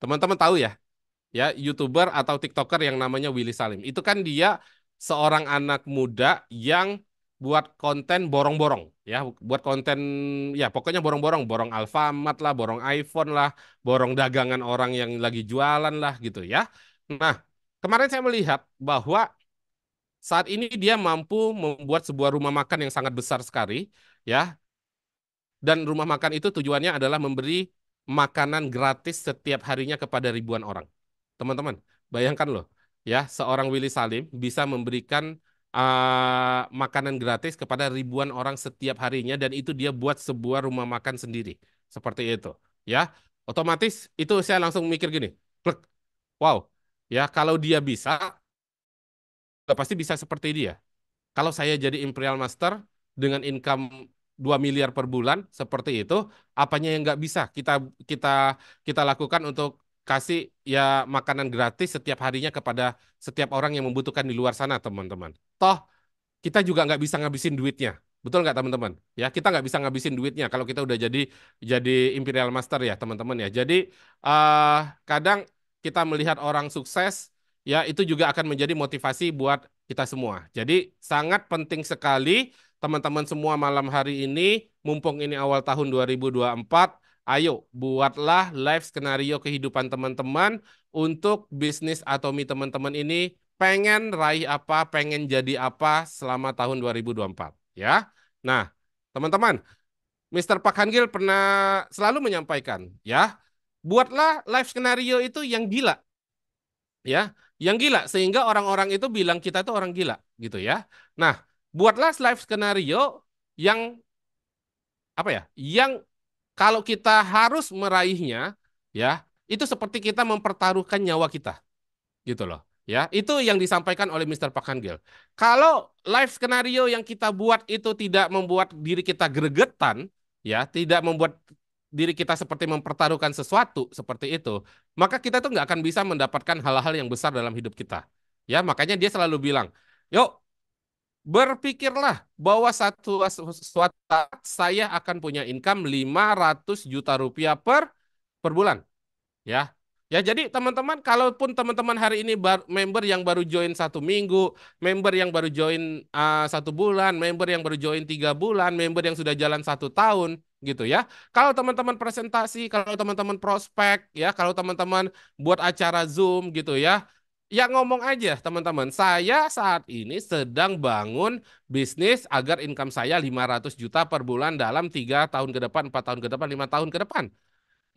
teman-teman tahu ya ya youtuber atau tiktoker yang namanya Willy Salim itu kan dia seorang anak muda yang buat konten borong-borong ya buat konten ya pokoknya borong-borong borong Alfamart lah borong iPhone lah borong dagangan orang yang lagi jualan lah gitu ya nah kemarin saya melihat bahwa saat ini dia mampu membuat sebuah rumah makan yang sangat besar sekali, ya. Dan rumah makan itu tujuannya adalah memberi makanan gratis setiap harinya kepada ribuan orang. Teman-teman, bayangkan loh, ya, seorang Willy Salim bisa memberikan uh, makanan gratis kepada ribuan orang setiap harinya dan itu dia buat sebuah rumah makan sendiri. Seperti itu, ya. Otomatis itu saya langsung mikir gini, Wow, Ya, kalau dia bisa, pasti bisa seperti dia. Kalau saya jadi Imperial Master dengan income 2 miliar per bulan seperti itu, apanya yang nggak bisa kita kita kita lakukan untuk kasih ya makanan gratis setiap harinya kepada setiap orang yang membutuhkan di luar sana, teman-teman. Toh kita juga nggak bisa ngabisin duitnya. Betul nggak teman-teman? Ya kita nggak bisa ngabisin duitnya kalau kita udah jadi jadi imperial master ya teman-teman ya. Jadi uh, kadang kita melihat orang sukses, ya itu juga akan menjadi motivasi buat kita semua. Jadi sangat penting sekali teman-teman semua malam hari ini, mumpung ini awal tahun 2024, ayo buatlah live skenario kehidupan teman-teman untuk bisnis Atomi teman-teman ini pengen raih apa, pengen jadi apa selama tahun 2024 ya. Nah, teman-teman, Mr. Pak Hanggil pernah selalu menyampaikan ya, buatlah live skenario itu yang gila. Ya, yang gila sehingga orang-orang itu bilang kita itu orang gila gitu ya. Nah, buatlah live skenario yang apa ya? Yang kalau kita harus meraihnya ya, itu seperti kita mempertaruhkan nyawa kita. Gitu loh. Ya, itu yang disampaikan oleh Mr. Pak Hanggil. Kalau live skenario yang kita buat itu tidak membuat diri kita gregetan, ya, tidak membuat diri kita seperti mempertaruhkan sesuatu seperti itu, maka kita tuh nggak akan bisa mendapatkan hal-hal yang besar dalam hidup kita. Ya, makanya dia selalu bilang, yuk berpikirlah bahwa satu suatu saat saya akan punya income 500 juta rupiah per per bulan. Ya. Ya, jadi teman-teman, kalaupun teman-teman hari ini bar, member yang baru join satu minggu, member yang baru join uh, satu bulan, member yang baru join tiga bulan, member yang sudah jalan satu tahun, gitu ya. Kalau teman-teman presentasi, kalau teman-teman prospek ya, kalau teman-teman buat acara Zoom gitu ya. Ya ngomong aja teman-teman, saya saat ini sedang bangun bisnis agar income saya 500 juta per bulan dalam 3 tahun ke depan, 4 tahun ke depan, 5 tahun ke depan.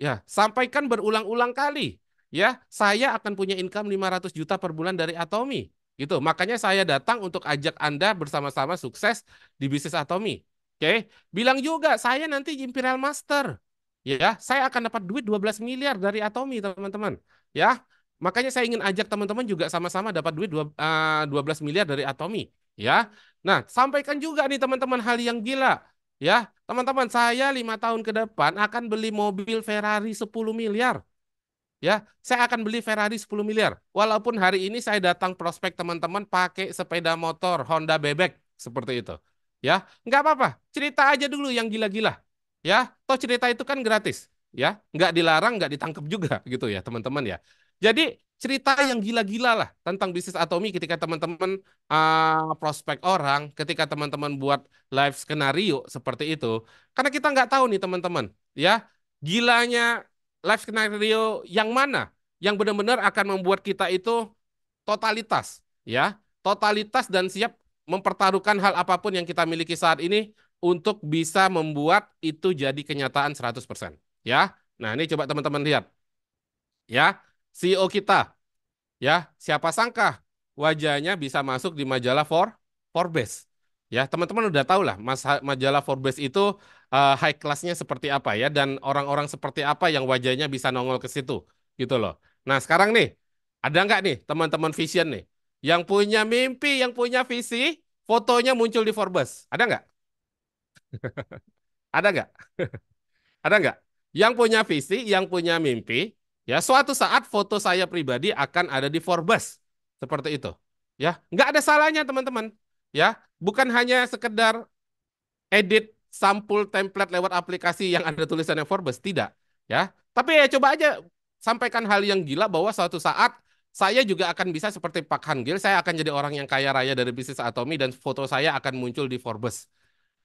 Ya, sampaikan berulang-ulang kali. Ya, saya akan punya income 500 juta per bulan dari Atomi. Gitu. Makanya saya datang untuk ajak Anda bersama-sama sukses di bisnis Atomi Oke, bilang juga saya nanti Imperial Master. Ya, saya akan dapat duit 12 miliar dari Atomi, teman-teman. Ya. Makanya saya ingin ajak teman-teman juga sama-sama dapat duit 12 eh, miliar dari Atomi, ya. Nah, sampaikan juga nih teman-teman hal yang gila. Ya, teman-teman, saya lima tahun ke depan akan beli mobil Ferrari 10 miliar. Ya, saya akan beli Ferrari 10 miliar. Walaupun hari ini saya datang prospek teman-teman pakai sepeda motor Honda Bebek seperti itu ya nggak apa-apa cerita aja dulu yang gila-gila ya toh cerita itu kan gratis ya nggak dilarang nggak ditangkap juga gitu ya teman-teman ya jadi cerita yang gila-gila lah tentang bisnis atomi ketika teman-teman uh, prospek orang ketika teman-teman buat live skenario seperti itu karena kita nggak tahu nih teman-teman ya gilanya live skenario yang mana yang benar-benar akan membuat kita itu totalitas ya totalitas dan siap mempertaruhkan hal apapun yang kita miliki saat ini untuk bisa membuat itu jadi kenyataan 100%. Ya. Nah, ini coba teman-teman lihat. Ya, CEO kita. Ya, siapa sangka wajahnya bisa masuk di majalah For Forbes. Ya, teman-teman udah tahu lah mas, majalah Forbes itu uh, high classnya seperti apa ya dan orang-orang seperti apa yang wajahnya bisa nongol ke situ gitu loh. Nah, sekarang nih ada nggak nih teman-teman vision nih yang punya mimpi, yang punya visi, fotonya muncul di Forbes. Ada nggak? ada nggak? ada nggak? Yang punya visi, yang punya mimpi, ya suatu saat foto saya pribadi akan ada di Forbes. Seperti itu. Ya, nggak ada salahnya teman-teman. Ya, bukan hanya sekedar edit sampul template lewat aplikasi yang ada tulisannya Forbes, tidak. Ya, tapi ya coba aja sampaikan hal yang gila bahwa suatu saat saya juga akan bisa seperti Pak Hangil, saya akan jadi orang yang kaya raya dari bisnis Atomi dan foto saya akan muncul di Forbes.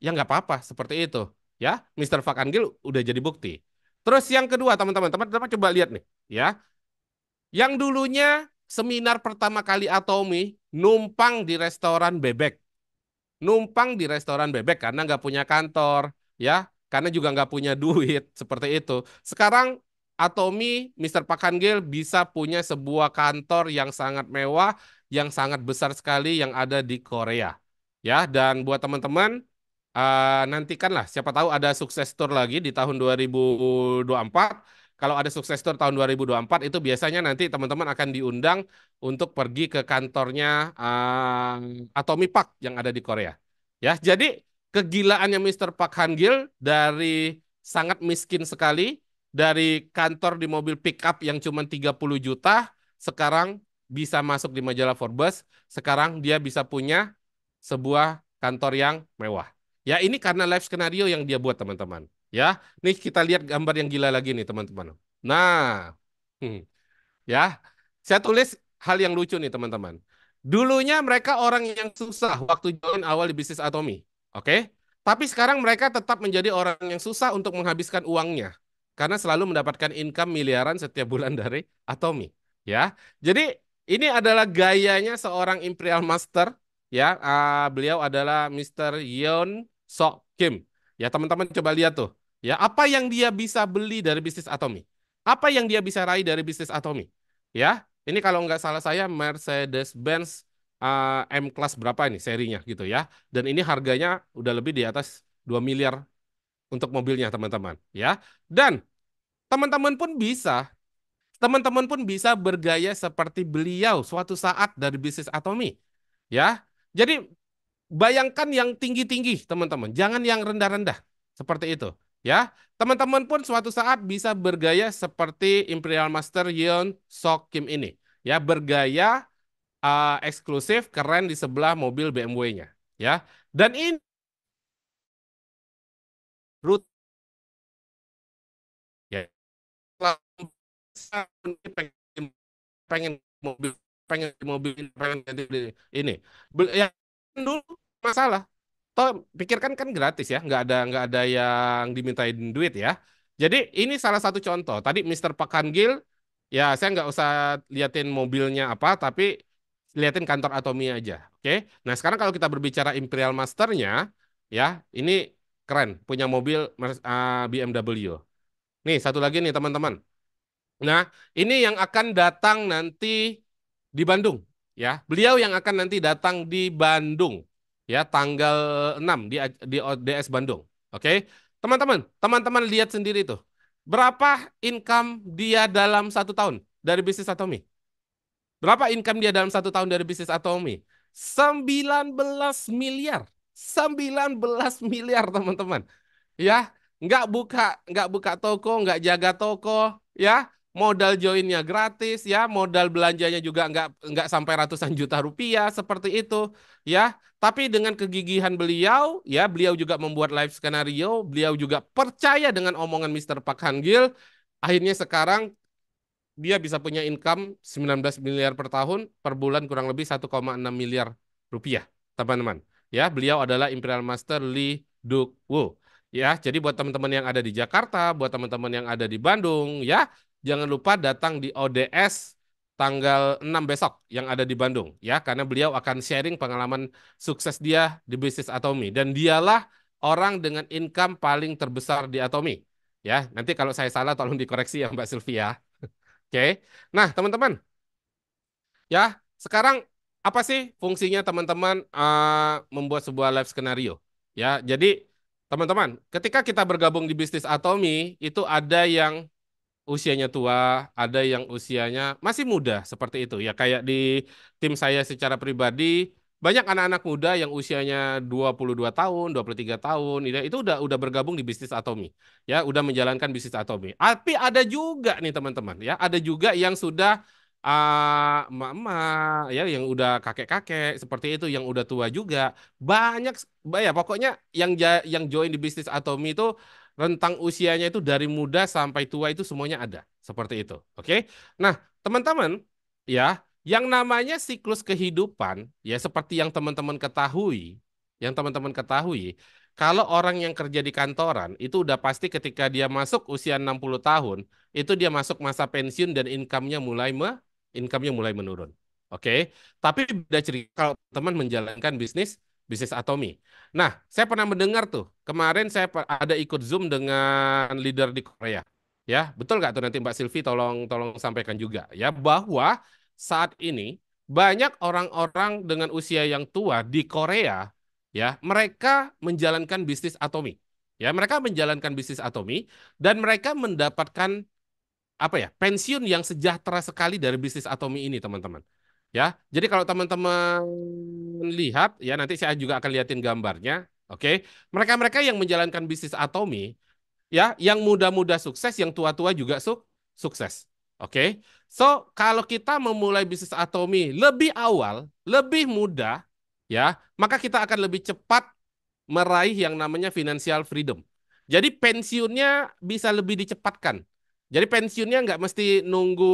Ya nggak apa-apa, seperti itu. Ya, Mr. Pak Hangil udah jadi bukti. Terus yang kedua, teman-teman, teman-teman coba lihat nih, ya. Yang dulunya seminar pertama kali Atomi numpang di restoran bebek. Numpang di restoran bebek karena nggak punya kantor, ya, karena juga nggak punya duit seperti itu. Sekarang Atomi, Mr. Pakangil bisa punya sebuah kantor yang sangat mewah, yang sangat besar sekali yang ada di Korea. Ya, dan buat teman-teman uh, nantikanlah siapa tahu ada sukses tour lagi di tahun 2024. Kalau ada sukses tour tahun 2024 itu biasanya nanti teman-teman akan diundang untuk pergi ke kantornya uh, Atomi Park yang ada di Korea. Ya, jadi kegilaannya Mr. Pak Hangil dari sangat miskin sekali dari kantor di mobil pickup yang cuma 30 juta sekarang bisa masuk di majalah Forbes, sekarang dia bisa punya sebuah kantor yang mewah. Ya, ini karena live skenario yang dia buat, teman-teman. Ya, nih kita lihat gambar yang gila lagi nih, teman-teman. Nah, hmm, ya, saya tulis hal yang lucu nih, teman-teman. Dulunya mereka orang yang susah waktu join awal di bisnis Atomi, oke? Okay? Tapi sekarang mereka tetap menjadi orang yang susah untuk menghabiskan uangnya karena selalu mendapatkan income miliaran setiap bulan dari Atomi ya. Jadi ini adalah gayanya seorang Imperial Master ya. Uh, beliau adalah Mr. Yeon Sok Kim. Ya teman-teman coba lihat tuh ya apa yang dia bisa beli dari bisnis Atomi? Apa yang dia bisa raih dari bisnis Atomi? Ya, ini kalau nggak salah saya Mercedes-Benz uh, ah, M class berapa ini serinya gitu ya. Dan ini harganya udah lebih di atas 2 miliar untuk mobilnya teman-teman ya. Dan teman-teman pun bisa teman-teman pun bisa bergaya seperti beliau suatu saat dari bisnis Atomi ya. Jadi bayangkan yang tinggi-tinggi teman-teman, jangan yang rendah-rendah seperti itu ya. Teman-teman pun suatu saat bisa bergaya seperti Imperial Master Yeon Sok Kim ini ya, bergaya uh, eksklusif keren di sebelah mobil BMW-nya ya. Dan ini root ya pengen pengen mobil pengen mobil pengen ini ya dulu masalah toh pikirkan kan gratis ya nggak ada nggak ada yang dimintain duit ya jadi ini salah satu contoh tadi Mr. Pakangil ya saya nggak usah liatin mobilnya apa tapi liatin kantor Atomi aja oke okay? nah sekarang kalau kita berbicara Imperial Masternya ya ini keren punya mobil ah, BMW. Nih satu lagi nih teman-teman. Nah ini yang akan datang nanti di Bandung ya. Beliau yang akan nanti datang di Bandung ya tanggal 6 di di ODS Bandung. Oke. Okay? Teman-teman, teman-teman lihat sendiri tuh. Berapa income dia dalam satu tahun dari bisnis Atomi? Berapa income dia dalam satu tahun dari bisnis Atomi? 19 miliar. 19 miliar teman-teman. Ya, nggak buka nggak buka toko, nggak jaga toko, ya modal joinnya gratis ya modal belanjanya juga nggak nggak sampai ratusan juta rupiah seperti itu ya tapi dengan kegigihan beliau ya beliau juga membuat live skenario beliau juga percaya dengan omongan Mr. Pak Hangil akhirnya sekarang dia bisa punya income 19 miliar per tahun per bulan kurang lebih 1,6 miliar rupiah teman-teman Ya, beliau adalah Imperial Master Lee Duk Wu. Ya, jadi buat teman-teman yang ada di Jakarta, buat teman-teman yang ada di Bandung, ya, jangan lupa datang di ODS tanggal 6 besok yang ada di Bandung ya karena beliau akan sharing pengalaman sukses dia di bisnis Atomi dan dialah orang dengan income paling terbesar di Atomi ya nanti kalau saya salah tolong dikoreksi ya Mbak Sylvia oke okay. nah teman-teman ya sekarang apa sih fungsinya teman-teman uh, membuat sebuah live skenario? Ya, jadi teman-teman, ketika kita bergabung di bisnis Atomi, itu ada yang usianya tua, ada yang usianya masih muda seperti itu. Ya kayak di tim saya secara pribadi banyak anak-anak muda yang usianya 22 tahun, 23 tahun, ya, itu udah udah bergabung di bisnis Atomi. Ya, udah menjalankan bisnis Atomi. Tapi ada juga nih teman-teman, ya, ada juga yang sudah Ah, emak-emak uh, ya yang udah kakek-kakek seperti itu yang udah tua juga banyak ya pokoknya yang ja, yang join di bisnis Atomi itu rentang usianya itu dari muda sampai tua itu semuanya ada seperti itu oke okay? nah teman-teman ya yang namanya siklus kehidupan ya seperti yang teman-teman ketahui yang teman-teman ketahui kalau orang yang kerja di kantoran itu udah pasti ketika dia masuk usia 60 tahun, itu dia masuk masa pensiun dan income-nya mulai me income-nya mulai menurun. Oke, okay? tapi beda cerita kalau teman menjalankan bisnis bisnis Atomi. Nah, saya pernah mendengar tuh kemarin saya ada ikut zoom dengan leader di Korea, ya betul nggak tuh nanti Mbak Silvi tolong tolong sampaikan juga ya bahwa saat ini banyak orang-orang dengan usia yang tua di Korea ya mereka menjalankan bisnis Atomi, ya mereka menjalankan bisnis Atomi dan mereka mendapatkan apa ya pensiun yang sejahtera sekali dari bisnis Atomi ini teman-teman ya jadi kalau teman-teman lihat ya nanti saya juga akan liatin gambarnya oke okay? mereka-mereka yang menjalankan bisnis Atomi ya yang muda-muda sukses yang tua-tua juga su sukses oke okay? so kalau kita memulai bisnis Atomi lebih awal lebih mudah ya maka kita akan lebih cepat meraih yang namanya financial freedom jadi pensiunnya bisa lebih dicepatkan jadi pensiunnya nggak mesti nunggu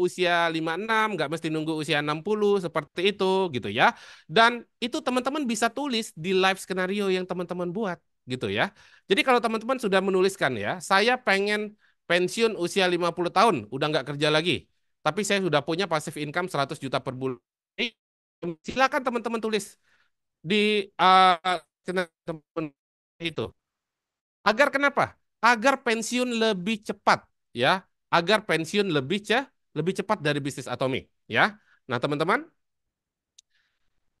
usia 56, nggak mesti nunggu usia 60, seperti itu gitu ya. Dan itu teman-teman bisa tulis di live skenario yang teman-teman buat gitu ya. Jadi kalau teman-teman sudah menuliskan ya, saya pengen pensiun usia 50 tahun, udah nggak kerja lagi. Tapi saya sudah punya passive income 100 juta per bulan. silakan teman-teman tulis di uh, itu. Agar kenapa? Agar pensiun lebih cepat ya agar pensiun lebih ce lebih cepat dari bisnis Atomi ya. Nah, teman-teman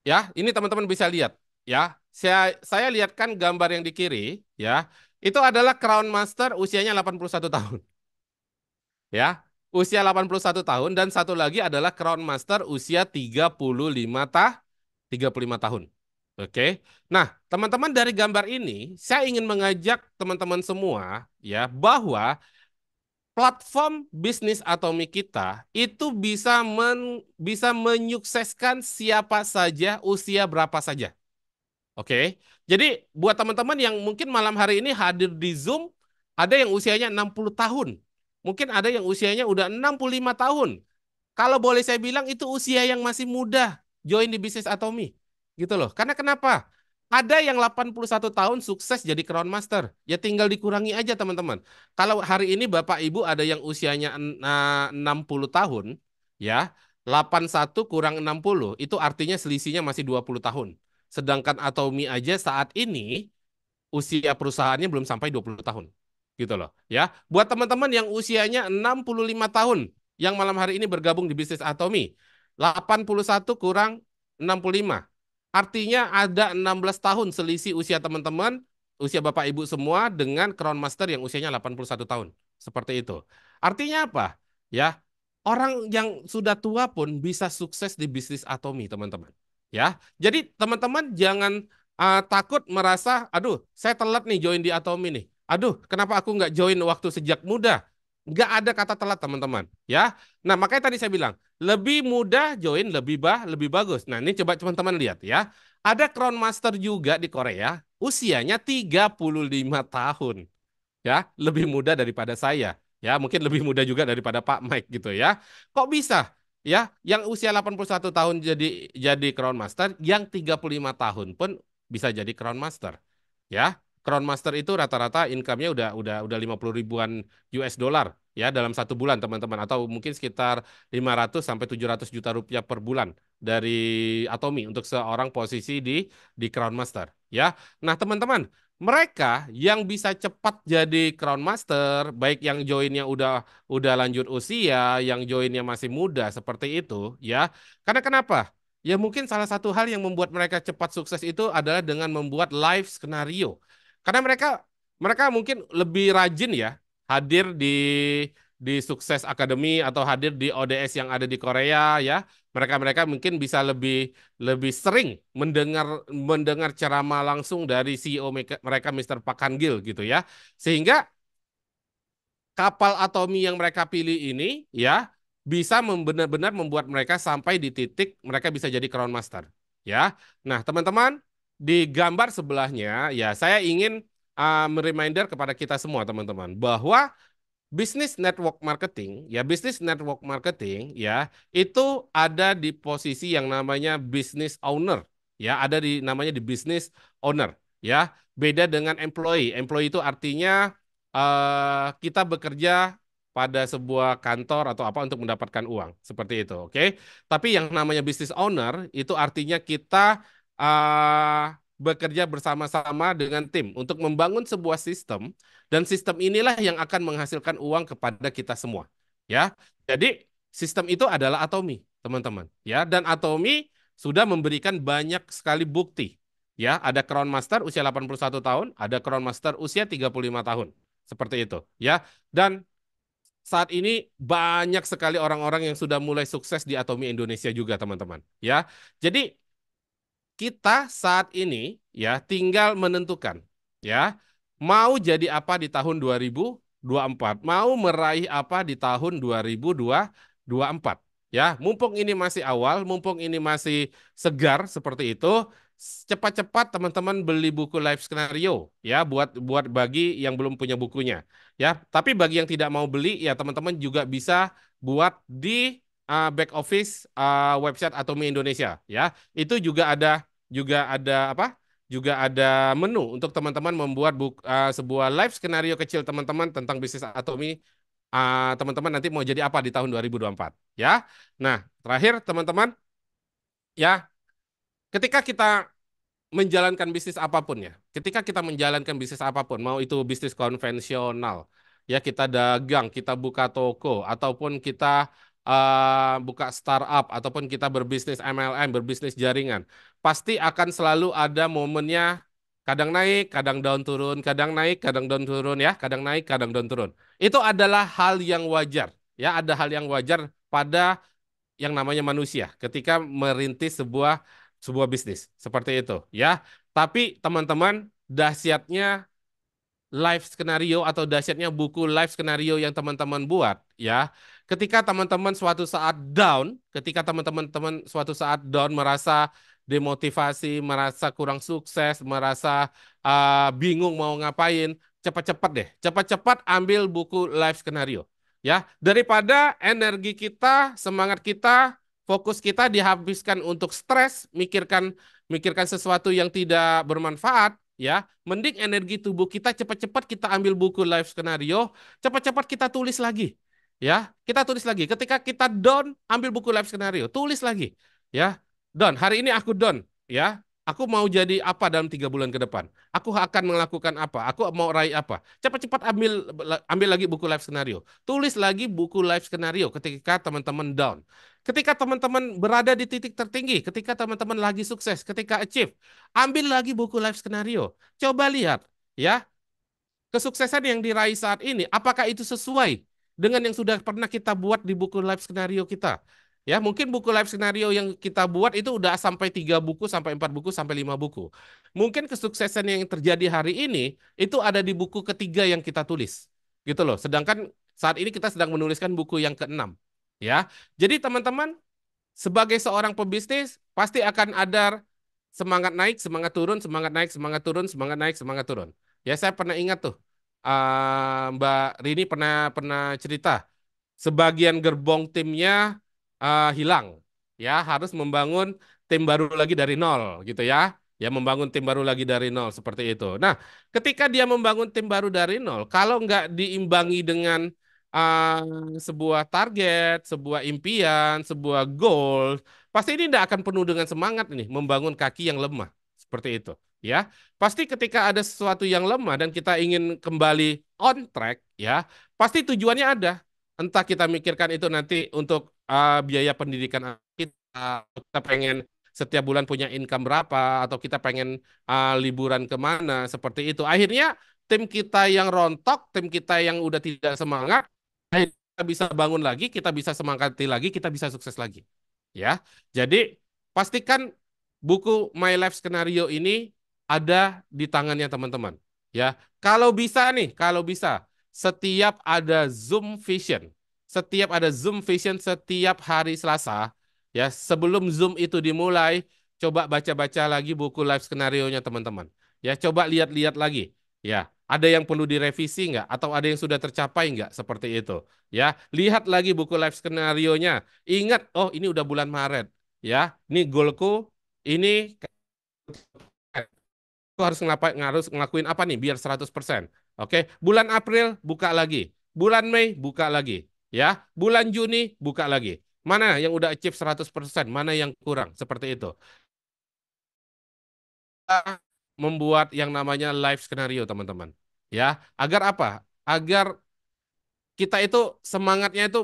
ya, ini teman-teman bisa lihat ya. Saya saya lihatkan gambar yang di kiri ya. Itu adalah Crown Master usianya 81 tahun. Ya, usia 81 tahun dan satu lagi adalah Crown Master usia 35 ta 35 tahun. Oke. Nah, teman-teman dari gambar ini saya ingin mengajak teman-teman semua ya bahwa platform bisnis Atomi kita itu bisa men, bisa menyukseskan siapa saja usia berapa saja. Oke. Okay? Jadi buat teman-teman yang mungkin malam hari ini hadir di Zoom, ada yang usianya 60 tahun. Mungkin ada yang usianya udah 65 tahun. Kalau boleh saya bilang itu usia yang masih muda join di bisnis Atomi. Gitu loh. Karena kenapa? Ada yang 81 tahun sukses jadi crown master. Ya tinggal dikurangi aja teman-teman. Kalau hari ini Bapak Ibu ada yang usianya 60 eh, tahun, ya. 81 kurang 60 itu artinya selisihnya masih 20 tahun. Sedangkan Atomi aja saat ini usia perusahaannya belum sampai 20 tahun. Gitu loh, ya. Buat teman-teman yang usianya 65 tahun yang malam hari ini bergabung di bisnis Atomi, 81 kurang 65 Artinya ada 16 tahun selisih usia teman-teman, usia Bapak Ibu semua dengan Crown Master yang usianya 81 tahun. Seperti itu. Artinya apa? Ya, orang yang sudah tua pun bisa sukses di bisnis atomi, teman-teman. Ya. Jadi teman-teman jangan uh, takut merasa, aduh, saya telat nih join di atomi nih. Aduh, kenapa aku nggak join waktu sejak muda? Nggak ada kata telat teman-teman, ya. Nah makanya tadi saya bilang lebih mudah join, lebih bah, lebih bagus. Nah ini coba teman-teman lihat ya. Ada Crown Master juga di Korea, usianya 35 tahun, ya lebih muda daripada saya, ya mungkin lebih muda juga daripada Pak Mike gitu ya. Kok bisa? Ya, yang usia 81 tahun jadi jadi Crown Master, yang 35 tahun pun bisa jadi Crown Master. Ya, Crown Master itu rata-rata income-nya udah udah udah 50 ribuan US dollar ya dalam satu bulan teman-teman atau mungkin sekitar 500 sampai 700 juta rupiah per bulan dari Atomi untuk seorang posisi di di Crown Master ya. Nah, teman-teman, mereka yang bisa cepat jadi crown master, baik yang joinnya udah udah lanjut usia, yang joinnya masih muda seperti itu, ya. Karena kenapa? Ya mungkin salah satu hal yang membuat mereka cepat sukses itu adalah dengan membuat live skenario. Karena mereka mereka mungkin lebih rajin ya hadir di di Sukses akademi atau hadir di ODS yang ada di Korea ya. Mereka-mereka mungkin bisa lebih lebih sering mendengar mendengar ceramah langsung dari CEO mereka Mr. Pak Kangil gitu ya. Sehingga kapal atomi yang mereka pilih ini ya bisa benar-benar membuat mereka sampai di titik mereka bisa jadi crown master ya. Nah, teman-teman, di gambar sebelahnya ya saya ingin uh, ah, reminder kepada kita semua teman-teman bahwa bisnis network marketing ya bisnis network marketing ya itu ada di posisi yang namanya business owner ya ada di namanya di business owner ya beda dengan employee employee itu artinya uh, kita bekerja pada sebuah kantor atau apa untuk mendapatkan uang seperti itu oke okay? tapi yang namanya business owner itu artinya kita uh, bekerja bersama-sama dengan tim untuk membangun sebuah sistem dan sistem inilah yang akan menghasilkan uang kepada kita semua ya jadi sistem itu adalah Atomi teman-teman ya dan Atomi sudah memberikan banyak sekali bukti ya ada Crown Master usia 81 tahun ada Crown Master usia 35 tahun seperti itu ya dan saat ini banyak sekali orang-orang yang sudah mulai sukses di Atomi Indonesia juga teman-teman ya jadi kita saat ini ya tinggal menentukan ya mau jadi apa di tahun 2024, mau meraih apa di tahun 2024 ya. Mumpung ini masih awal, mumpung ini masih segar seperti itu, cepat-cepat teman-teman beli buku life skenario ya buat buat bagi yang belum punya bukunya ya. Tapi bagi yang tidak mau beli ya teman-teman juga bisa buat di uh, back office uh, website Atomi Indonesia ya. Itu juga ada juga ada apa? Juga ada menu untuk teman-teman membuat buk, uh, sebuah live skenario kecil teman-teman tentang bisnis Atomi teman-teman uh, teman -teman nanti mau jadi apa di tahun 2024 ya. Nah, terakhir teman-teman ya ketika kita menjalankan bisnis apapun ya. Ketika kita menjalankan bisnis apapun, mau itu bisnis konvensional, ya kita dagang, kita buka toko ataupun kita uh, buka startup ataupun kita berbisnis MLM, berbisnis jaringan, pasti akan selalu ada momennya kadang naik, kadang down turun, kadang naik, kadang down turun ya, kadang naik, kadang down turun. Itu adalah hal yang wajar ya, ada hal yang wajar pada yang namanya manusia ketika merintis sebuah sebuah bisnis seperti itu ya. Tapi teman-teman dahsyatnya live skenario atau dahsyatnya buku live skenario yang teman-teman buat ya ketika teman-teman suatu saat down, ketika teman-teman suatu saat down merasa demotivasi, merasa kurang sukses, merasa uh, bingung mau ngapain, cepat-cepat deh, cepat-cepat ambil buku life skenario ya daripada energi kita semangat kita fokus kita dihabiskan untuk stres mikirkan mikirkan sesuatu yang tidak bermanfaat ya mending energi tubuh kita cepat-cepat kita ambil buku life skenario cepat-cepat kita tulis lagi Ya, kita tulis lagi. Ketika kita down, ambil buku live skenario, tulis lagi. Ya, down. Hari ini aku down. Ya, aku mau jadi apa dalam tiga bulan ke depan. Aku akan melakukan apa. Aku mau raih apa. Cepat-cepat ambil ambil lagi buku live skenario. Tulis lagi buku live skenario ketika teman-teman down. Ketika teman-teman berada di titik tertinggi, ketika teman-teman lagi sukses, ketika achieve, ambil lagi buku live skenario. Coba lihat, ya, kesuksesan yang diraih saat ini, apakah itu sesuai dengan yang sudah pernah kita buat di buku live skenario kita. Ya, mungkin buku live skenario yang kita buat itu udah sampai tiga buku, sampai empat buku, sampai lima buku. Mungkin kesuksesan yang terjadi hari ini itu ada di buku ketiga yang kita tulis. Gitu loh. Sedangkan saat ini kita sedang menuliskan buku yang keenam. Ya. Jadi teman-teman, sebagai seorang pebisnis pasti akan ada semangat naik, semangat turun, semangat naik, semangat turun, semangat naik, semangat turun. Ya, saya pernah ingat tuh uh, Mbak Rini pernah pernah cerita sebagian gerbong timnya uh, hilang ya harus membangun tim baru lagi dari nol gitu ya ya membangun tim baru lagi dari nol seperti itu. Nah, ketika dia membangun tim baru dari nol, kalau nggak diimbangi dengan uh, sebuah target, sebuah impian, sebuah goal, pasti ini tidak akan penuh dengan semangat nih membangun kaki yang lemah seperti itu ya pasti ketika ada sesuatu yang lemah dan kita ingin kembali on track ya pasti tujuannya ada entah kita mikirkan itu nanti untuk uh, biaya pendidikan kita kita pengen setiap bulan punya income berapa atau kita pengen uh, liburan kemana seperti itu akhirnya tim kita yang rontok tim kita yang udah tidak semangat kita bisa bangun lagi kita bisa semangati lagi kita bisa sukses lagi ya jadi pastikan buku My Life Skenario ini ada di tangannya teman-teman. Ya, kalau bisa nih, kalau bisa setiap ada Zoom Vision, setiap ada Zoom Vision setiap hari Selasa, ya sebelum Zoom itu dimulai, coba baca-baca lagi buku live skenario-nya teman-teman. Ya, coba lihat-lihat lagi. Ya, ada yang perlu direvisi nggak? Atau ada yang sudah tercapai nggak? Seperti itu. Ya, lihat lagi buku live skenario-nya. Ingat, oh ini udah bulan Maret. Ya, ini goalku, ini aku harus ngelapain harus ngelakuin apa nih biar 100%. Oke, okay? bulan April buka lagi, bulan Mei buka lagi, ya. Bulan Juni buka lagi. Mana yang udah achieve 100%, mana yang kurang, seperti itu. Membuat yang namanya live skenario, teman-teman. Ya, agar apa? Agar kita itu semangatnya itu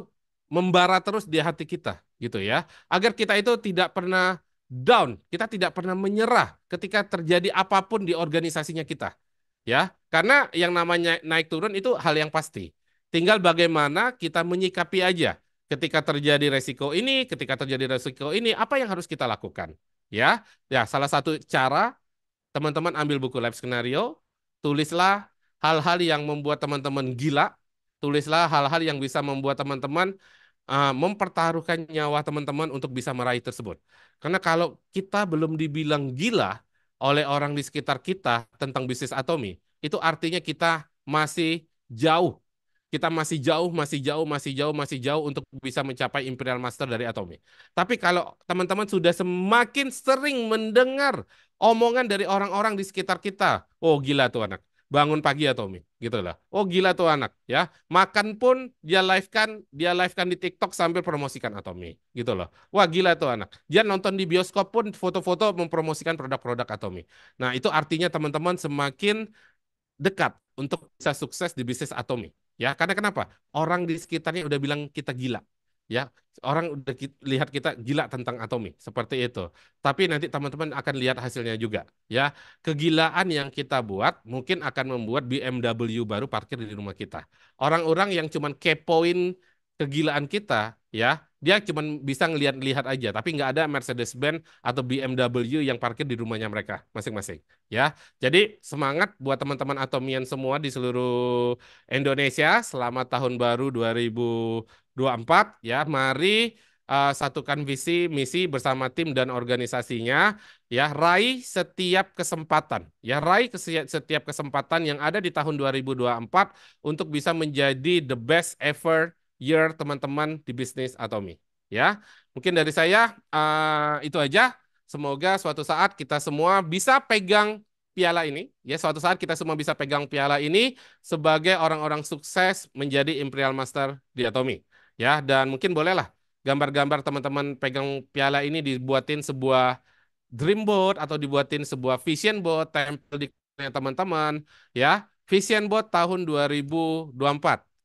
membara terus di hati kita, gitu ya. Agar kita itu tidak pernah down. Kita tidak pernah menyerah ketika terjadi apapun di organisasinya kita. Ya, karena yang namanya naik turun itu hal yang pasti. Tinggal bagaimana kita menyikapi aja ketika terjadi resiko ini, ketika terjadi resiko ini, apa yang harus kita lakukan? Ya, ya salah satu cara teman-teman ambil buku live skenario, tulislah hal-hal yang membuat teman-teman gila, tulislah hal-hal yang bisa membuat teman-teman uh, mempertaruhkan nyawa teman-teman untuk bisa meraih tersebut. Karena kalau kita belum dibilang gila oleh orang di sekitar kita tentang bisnis Atomi, itu artinya kita masih jauh. Kita masih jauh, masih jauh, masih jauh, masih jauh untuk bisa mencapai Imperial Master dari Atomi. Tapi kalau teman-teman sudah semakin sering mendengar omongan dari orang-orang di sekitar kita, oh gila tuh anak bangun pagi ya Tommy gitu loh oh gila tuh anak ya makan pun dia live kan dia live kan di TikTok sambil promosikan Atomi ah, gitu loh wah gila tuh anak dia nonton di bioskop pun foto-foto mempromosikan produk-produk Atomi ah, nah itu artinya teman-teman semakin dekat untuk bisa sukses di bisnis Atomi ah, ya karena kenapa orang di sekitarnya udah bilang kita gila ya orang udah lihat kita gila tentang atomi seperti itu. Tapi nanti teman-teman akan lihat hasilnya juga ya. Kegilaan yang kita buat mungkin akan membuat BMW baru parkir di rumah kita. Orang-orang yang cuman kepoin kegilaan kita ya dia cuma bisa ngelihat-lihat aja tapi nggak ada Mercedes Benz atau BMW yang parkir di rumahnya mereka masing-masing ya jadi semangat buat teman-teman Atomian semua di seluruh Indonesia selamat tahun baru 2024 ya mari uh, satukan visi misi bersama tim dan organisasinya ya raih setiap kesempatan ya raih setiap kesempatan yang ada di tahun 2024 untuk bisa menjadi the best ever year teman-teman di bisnis Atomi. Ya, mungkin dari saya uh, itu aja. Semoga suatu saat kita semua bisa pegang piala ini. Ya, suatu saat kita semua bisa pegang piala ini sebagai orang-orang sukses menjadi Imperial Master di Atomi. Ya, dan mungkin bolehlah gambar-gambar teman-teman pegang piala ini dibuatin sebuah dream board atau dibuatin sebuah vision board tempel di teman-teman ya vision board tahun 2024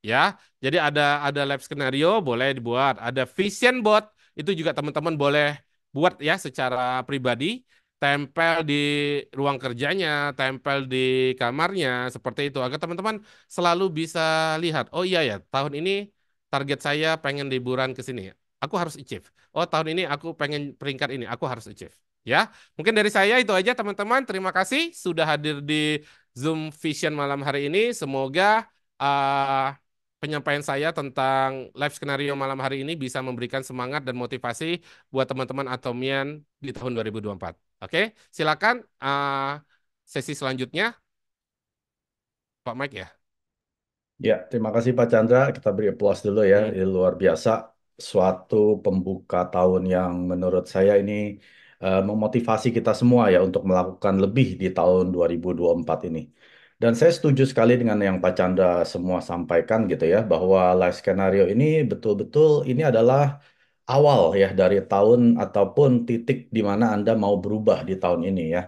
ya. Jadi ada ada lab skenario boleh dibuat, ada vision board itu juga teman-teman boleh buat ya secara pribadi, tempel di ruang kerjanya, tempel di kamarnya seperti itu agar teman-teman selalu bisa lihat, oh iya ya, tahun ini target saya pengen liburan ke sini. Aku harus achieve. Oh, tahun ini aku pengen peringkat ini, aku harus achieve. Ya, mungkin dari saya itu aja teman-teman. Terima kasih sudah hadir di Zoom Vision malam hari ini. Semoga uh, penyampaian saya tentang live skenario malam hari ini bisa memberikan semangat dan motivasi buat teman-teman Atomian di tahun 2024. Oke, silakan uh, sesi selanjutnya Pak Mike ya. Ya, terima kasih Pak Chandra. Kita beri applause dulu ya. Hmm. Ini luar biasa suatu pembuka tahun yang menurut saya ini uh, memotivasi kita semua ya untuk melakukan lebih di tahun 2024 ini. Dan saya setuju sekali dengan yang Pak Chandra semua sampaikan gitu ya, bahwa live skenario ini betul-betul ini adalah awal ya dari tahun ataupun titik di mana Anda mau berubah di tahun ini ya.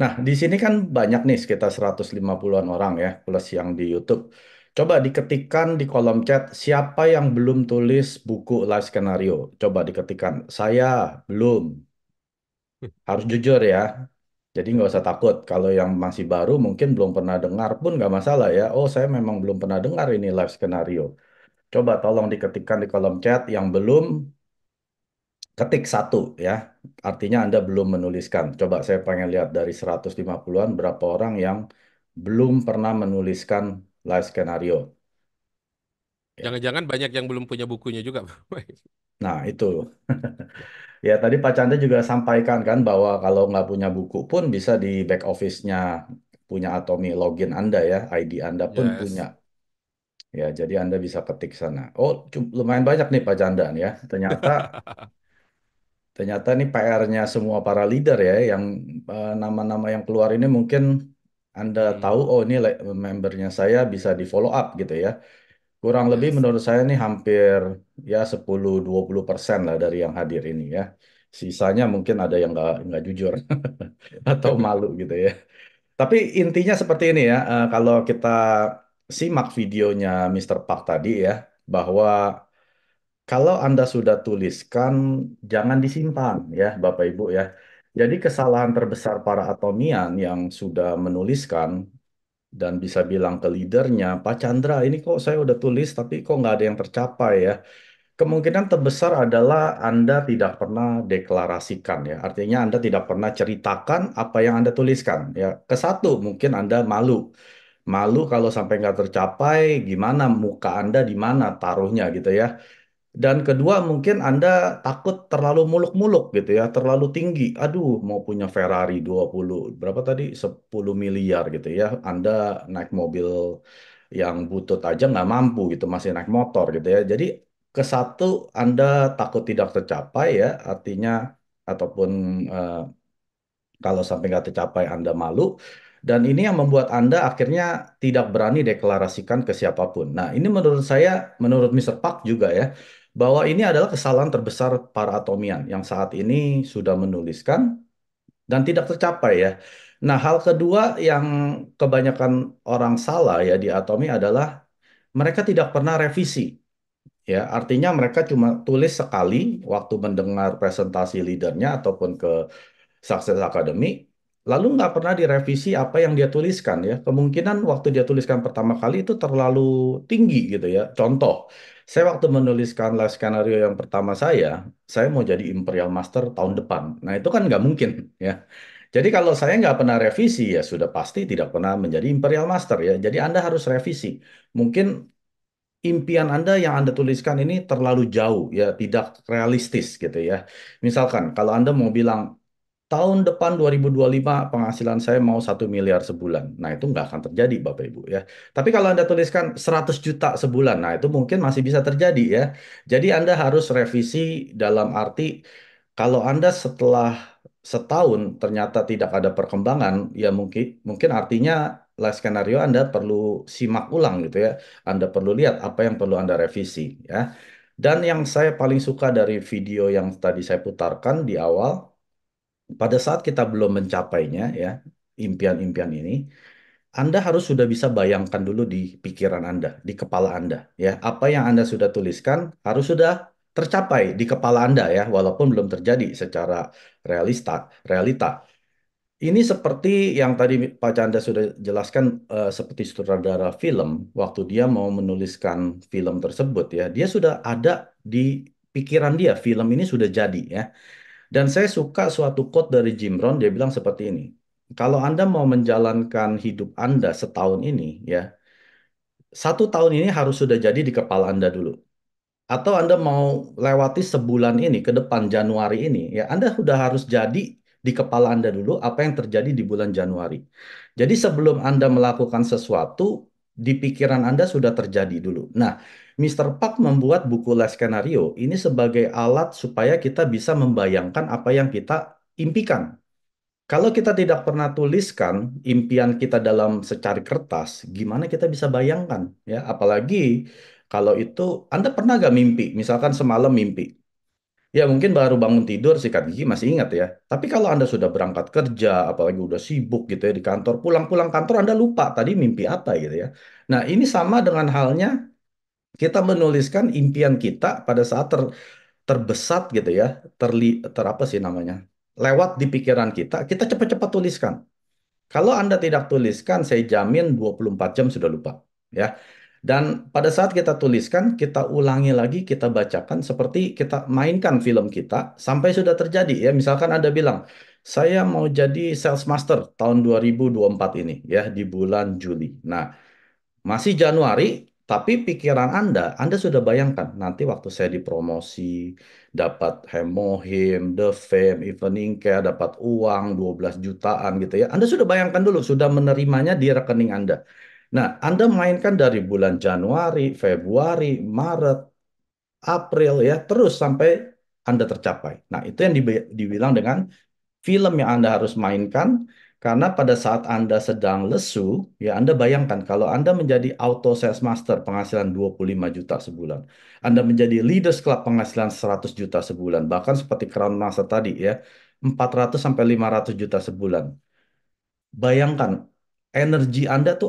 Nah, di sini kan banyak nih sekitar 150-an orang ya, plus yang di YouTube. Coba diketikkan di kolom chat siapa yang belum tulis buku live skenario. Coba diketikkan, saya belum. Harus jujur ya, jadi nggak usah takut. Kalau yang masih baru mungkin belum pernah dengar pun nggak masalah ya. Oh saya memang belum pernah dengar ini live skenario. Coba tolong diketikkan di kolom chat yang belum ketik satu ya. Artinya Anda belum menuliskan. Coba saya pengen lihat dari 150-an berapa orang yang belum pernah menuliskan live skenario. Ya. Jangan-jangan banyak yang belum punya bukunya juga. nah itu. Ya, tadi Pak Chandra juga sampaikan kan bahwa kalau nggak punya buku pun bisa di back office-nya punya Atomi login Anda ya, ID Anda pun Yes. punya. Ya, jadi Anda bisa ketik sana. Oh, lumayan banyak nih Pak Chandra ya. Ternyata ternyata ini PR-nya semua para leader ya yang eh, nama-nama yang keluar ini mungkin Anda hmm. tahu oh ini membernya saya bisa di follow up gitu ya. Kurang lebih menurut saya ini hampir ya 10-20 persen lah dari yang hadir ini ya. Sisanya mungkin ada yang nggak nggak jujur atau malu gitu ya. Tapi intinya seperti ini ya, eh, kalau kita simak videonya Mr. Park tadi ya, bahwa kalau Anda sudah tuliskan, jangan disimpan ya Bapak Ibu ya. Jadi kesalahan terbesar para atomian yang sudah menuliskan dan bisa bilang ke leadernya, Pak Chandra, ini kok saya udah tulis tapi kok nggak ada yang tercapai ya. Kemungkinan terbesar adalah Anda tidak pernah deklarasikan ya. Artinya Anda tidak pernah ceritakan apa yang Anda tuliskan ya. Kesatu mungkin Anda malu. Malu kalau sampai nggak tercapai, gimana muka Anda di mana taruhnya gitu ya. Dan kedua mungkin Anda takut terlalu muluk-muluk gitu ya, terlalu tinggi. Aduh, mau punya Ferrari 20, berapa tadi? 10 miliar gitu ya. Anda naik mobil yang butut aja nggak mampu gitu, masih naik motor gitu ya. Jadi ke satu Anda takut tidak tercapai ya, artinya ataupun eh, kalau sampai nggak tercapai Anda malu. Dan ini yang membuat Anda akhirnya tidak berani deklarasikan ke siapapun. Nah, ini menurut saya, menurut Mr. Park juga ya, bahwa ini adalah kesalahan terbesar para atomian yang saat ini sudah menuliskan dan tidak tercapai ya. Nah, hal kedua yang kebanyakan orang salah ya di atomi adalah mereka tidak pernah revisi. Ya, artinya mereka cuma tulis sekali waktu mendengar presentasi leadernya ataupun ke Success Academy, lalu nggak pernah direvisi apa yang dia tuliskan ya. Kemungkinan waktu dia tuliskan pertama kali itu terlalu tinggi gitu ya. Contoh, saya waktu menuliskan live skenario yang pertama saya, saya mau jadi Imperial Master tahun depan. Nah itu kan nggak mungkin ya. Jadi kalau saya nggak pernah revisi ya sudah pasti tidak pernah menjadi Imperial Master ya. Jadi Anda harus revisi. Mungkin impian Anda yang Anda tuliskan ini terlalu jauh ya, tidak realistis gitu ya. Misalkan kalau Anda mau bilang tahun depan 2025 penghasilan saya mau satu miliar sebulan. Nah itu nggak akan terjadi Bapak Ibu ya. Tapi kalau Anda tuliskan 100 juta sebulan, nah itu mungkin masih bisa terjadi ya. Jadi Anda harus revisi dalam arti kalau Anda setelah setahun ternyata tidak ada perkembangan, ya mungkin mungkin artinya last skenario Anda perlu simak ulang gitu ya. Anda perlu lihat apa yang perlu Anda revisi ya. Dan yang saya paling suka dari video yang tadi saya putarkan di awal, pada saat kita belum mencapainya ya impian-impian ini anda harus sudah bisa bayangkan dulu di pikiran Anda, di kepala Anda, ya. Apa yang Anda sudah tuliskan harus sudah tercapai di kepala Anda ya, walaupun belum terjadi secara realista, realita. Ini seperti yang tadi Pak Chandra sudah jelaskan uh, seperti sutradara film waktu dia mau menuliskan film tersebut ya, dia sudah ada di pikiran dia film ini sudah jadi ya. Dan saya suka suatu quote dari Jim Rohn, dia bilang seperti ini. Kalau Anda mau menjalankan hidup Anda setahun ini, ya, satu tahun ini harus sudah jadi di kepala Anda dulu. Atau Anda mau lewati sebulan ini, ke depan Januari ini, ya, Anda sudah harus jadi di kepala Anda dulu apa yang terjadi di bulan Januari. Jadi sebelum Anda melakukan sesuatu, di pikiran Anda sudah terjadi dulu. Nah, Mr. Park membuat buku Les Skenario ini sebagai alat supaya kita bisa membayangkan apa yang kita impikan. Kalau kita tidak pernah tuliskan impian kita dalam secari kertas, gimana kita bisa bayangkan? Ya, apalagi kalau itu Anda pernah gak mimpi? Misalkan semalam mimpi, Ya mungkin baru bangun tidur sikat gigi masih ingat ya. Tapi kalau Anda sudah berangkat kerja, apalagi udah sibuk gitu ya di kantor, pulang-pulang kantor Anda lupa tadi mimpi apa gitu ya. Nah ini sama dengan halnya kita menuliskan impian kita pada saat ter, terbesat gitu ya, terli, ter apa sih namanya, lewat di pikiran kita, kita cepat-cepat tuliskan. Kalau Anda tidak tuliskan, saya jamin 24 jam sudah lupa. ya. Dan pada saat kita tuliskan, kita ulangi lagi, kita bacakan seperti kita mainkan film kita sampai sudah terjadi. ya. Misalkan Anda bilang, saya mau jadi sales master tahun 2024 ini ya di bulan Juli. Nah, masih Januari, tapi pikiran Anda, Anda sudah bayangkan nanti waktu saya dipromosi, dapat hemohim, the fame, evening care, dapat uang 12 jutaan gitu ya. Anda sudah bayangkan dulu, sudah menerimanya di rekening Anda. Nah, Anda mainkan dari bulan Januari, Februari, Maret, April ya, terus sampai Anda tercapai. Nah, itu yang dibilang dengan film yang Anda harus mainkan karena pada saat Anda sedang lesu, ya Anda bayangkan kalau Anda menjadi auto sales master penghasilan 25 juta sebulan. Anda menjadi leaders club penghasilan 100 juta sebulan. Bahkan seperti crown master tadi ya, 400 sampai 500 juta sebulan. Bayangkan energi Anda tuh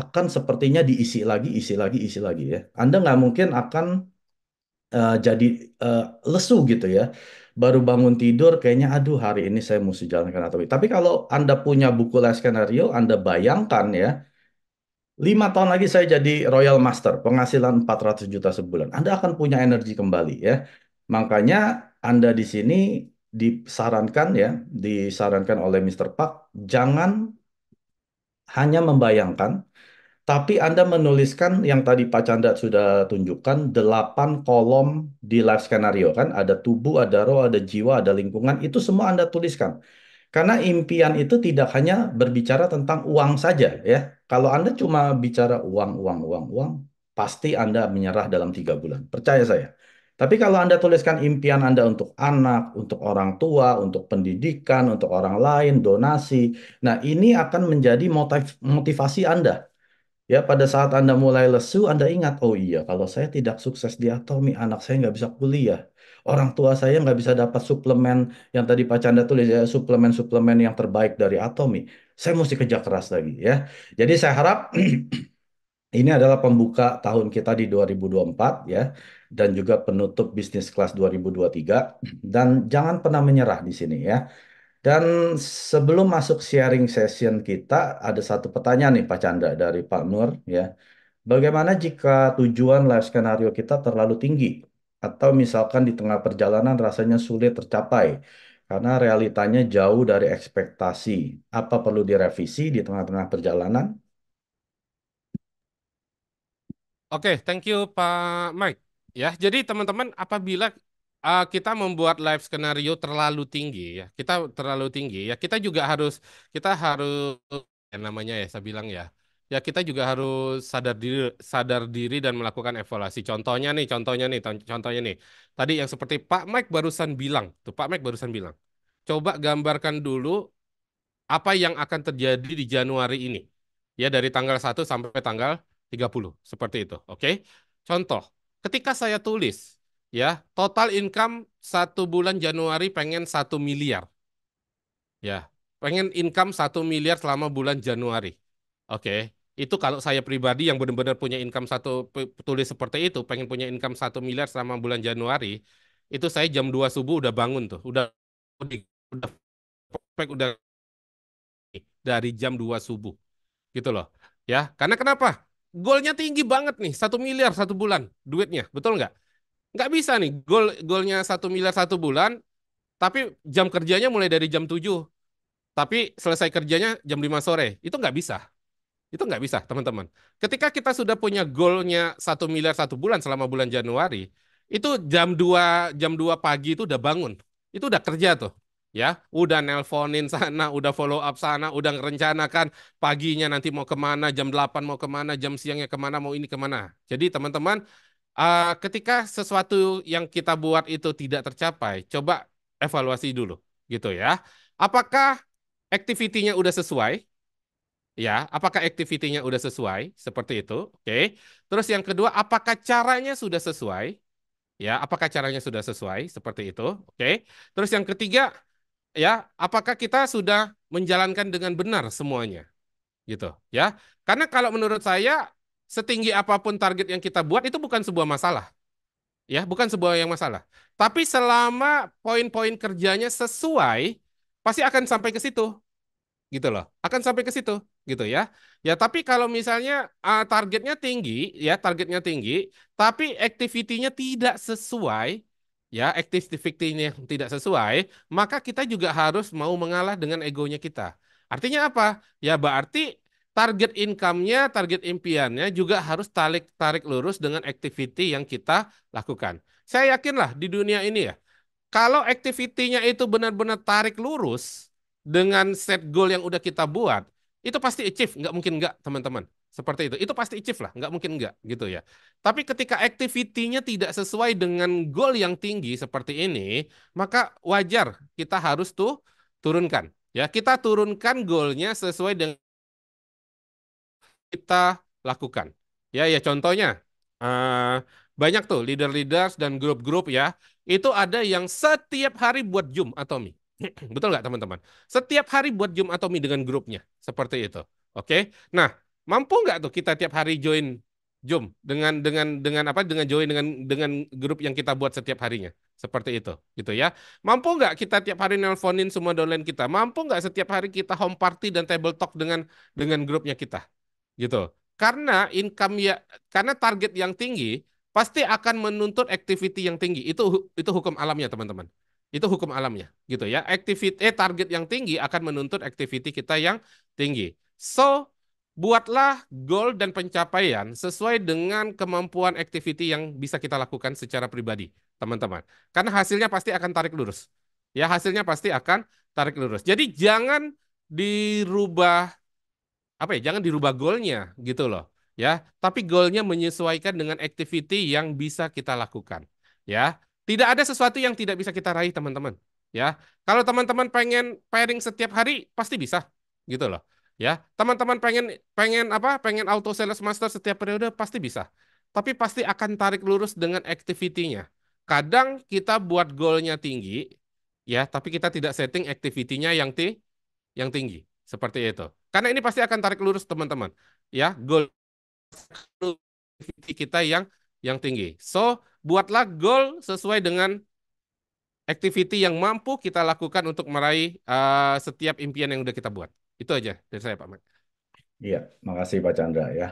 akan sepertinya diisi lagi, isi lagi, isi lagi ya. Anda nggak mungkin akan uh, jadi uh, lesu gitu ya baru bangun tidur kayaknya aduh hari ini saya mesti jalankan atau tapi kalau anda punya buku les skenario anda bayangkan ya lima tahun lagi saya jadi royal master penghasilan 400 juta sebulan anda akan punya energi kembali ya makanya anda di sini disarankan ya disarankan oleh Mr. Pak jangan hanya membayangkan tapi Anda menuliskan yang tadi Pak Chandra sudah tunjukkan, delapan kolom di live skenario kan, ada tubuh, ada roh, ada jiwa, ada lingkungan, itu semua Anda tuliskan. Karena impian itu tidak hanya berbicara tentang uang saja ya. Kalau Anda cuma bicara uang, uang, uang, uang, pasti Anda menyerah dalam tiga bulan. Percaya saya. Tapi kalau Anda tuliskan impian Anda untuk anak, untuk orang tua, untuk pendidikan, untuk orang lain, donasi, nah ini akan menjadi motivasi Anda Ya, pada saat Anda mulai lesu, Anda ingat, oh iya, kalau saya tidak sukses di Atomi, anak saya nggak bisa kuliah. Orang tua saya nggak bisa dapat suplemen yang tadi Pak Chandra tulis, ya, suplemen-suplemen yang terbaik dari Atomi. Saya mesti kerja keras lagi, ya. Jadi saya harap ini adalah pembuka tahun kita di 2024, ya. Dan juga penutup bisnis kelas 2023. Dan jangan pernah menyerah di sini, ya. Dan sebelum masuk sharing session kita, ada satu pertanyaan nih Pak Chandra dari Pak Nur ya. Bagaimana jika tujuan live skenario kita terlalu tinggi atau misalkan di tengah perjalanan rasanya sulit tercapai karena realitanya jauh dari ekspektasi. Apa perlu direvisi di tengah-tengah perjalanan? Oke, okay, thank you Pak Mike. Ya, jadi teman-teman apabila uh, kita membuat live skenario terlalu tinggi ya. Kita terlalu tinggi ya. Kita juga harus kita harus ya namanya ya saya bilang ya. Ya kita juga harus sadar diri sadar diri dan melakukan evaluasi. Contohnya nih, contohnya nih, contohnya nih. Tadi yang seperti Pak Mike barusan bilang, tuh Pak Mike barusan bilang. Coba gambarkan dulu apa yang akan terjadi di Januari ini. Ya dari tanggal 1 sampai tanggal 30, seperti itu. Oke. Okay? Contoh, ketika saya tulis ya total income satu bulan Januari pengen satu miliar ya pengen income satu miliar selama bulan Januari oke okay. itu kalau saya pribadi yang benar-benar punya income satu tulis seperti itu pengen punya income satu miliar selama bulan Januari itu saya jam 2 subuh udah bangun tuh udah udah udah dari jam 2 subuh gitu loh ya karena kenapa golnya tinggi banget nih satu miliar satu bulan duitnya betul nggak nggak bisa nih gol golnya satu miliar satu bulan tapi jam kerjanya mulai dari jam 7 tapi selesai kerjanya jam 5 sore itu nggak bisa itu nggak bisa teman-teman ketika kita sudah punya golnya satu miliar satu bulan selama bulan Januari itu jam 2 jam 2 pagi itu udah bangun itu udah kerja tuh ya udah nelponin sana udah follow up sana udah rencanakan paginya nanti mau kemana jam 8 mau kemana jam siangnya kemana mau ini kemana jadi teman-teman uh, ketika sesuatu yang kita buat itu tidak tercapai, coba evaluasi dulu gitu ya. Apakah activity-nya udah sesuai? Ya, apakah activity-nya udah sesuai seperti itu? Oke. Okay. Terus yang kedua, apakah caranya sudah sesuai? Ya, apakah caranya sudah sesuai seperti itu? Oke. Okay. Terus yang ketiga, ya, apakah kita sudah menjalankan dengan benar semuanya? Gitu, ya. Karena kalau menurut saya setinggi apapun target yang kita buat itu bukan sebuah masalah. Ya, bukan sebuah yang masalah. Tapi selama poin-poin kerjanya sesuai, pasti akan sampai ke situ. Gitu loh. Akan sampai ke situ, gitu ya. Ya, tapi kalau misalnya uh, targetnya tinggi, ya, targetnya tinggi, tapi activity-nya tidak sesuai, ya, activity-nya tidak sesuai, maka kita juga harus mau mengalah dengan egonya kita. Artinya apa? Ya berarti target income-nya, target impiannya juga harus tarik tarik lurus dengan activity yang kita lakukan. Saya yakinlah di dunia ini ya, kalau activity-nya itu benar-benar tarik lurus dengan set goal yang udah kita buat, itu pasti achieve, nggak mungkin nggak teman-teman. Seperti itu, itu pasti achieve lah, nggak mungkin nggak gitu ya. Tapi ketika activity-nya tidak sesuai dengan goal yang tinggi seperti ini, maka wajar kita harus tuh turunkan. Ya, kita turunkan goalnya sesuai dengan kita lakukan. Ya, ya contohnya uh, banyak tuh leader-leaders dan grup-grup ya. Itu ada yang setiap hari buat Zoom atau Mi. Betul nggak teman-teman? Setiap hari buat Zoom atau Mi dengan grupnya. Seperti itu. Oke. Nah, mampu nggak tuh kita tiap hari join Zoom dengan dengan dengan apa dengan join dengan dengan grup yang kita buat setiap harinya seperti itu gitu ya mampu nggak kita tiap hari nelponin semua downline kita mampu nggak setiap hari kita home party dan table talk dengan dengan grupnya kita gitu. Karena income ya karena target yang tinggi pasti akan menuntut activity yang tinggi. Itu itu hukum alamnya, teman-teman. Itu hukum alamnya, gitu ya. Activity eh, target yang tinggi akan menuntut activity kita yang tinggi. So, buatlah goal dan pencapaian sesuai dengan kemampuan activity yang bisa kita lakukan secara pribadi, teman-teman. Karena hasilnya pasti akan tarik lurus. Ya, hasilnya pasti akan tarik lurus. Jadi jangan dirubah apa ya jangan dirubah goalnya gitu loh ya tapi goalnya menyesuaikan dengan activity yang bisa kita lakukan ya tidak ada sesuatu yang tidak bisa kita raih teman-teman ya kalau teman-teman pengen pairing setiap hari pasti bisa gitu loh ya teman-teman pengen pengen apa pengen auto sales master setiap periode pasti bisa tapi pasti akan tarik lurus dengan activity-nya kadang kita buat goalnya tinggi ya tapi kita tidak setting activity-nya yang ti yang tinggi seperti itu karena ini pasti akan tarik lurus teman-teman. Ya, goal kita yang yang tinggi. So, buatlah goal sesuai dengan activity yang mampu kita lakukan untuk meraih uh, setiap impian yang udah kita buat. Itu aja dari saya Pak Mike. Iya, makasih Pak Chandra ya.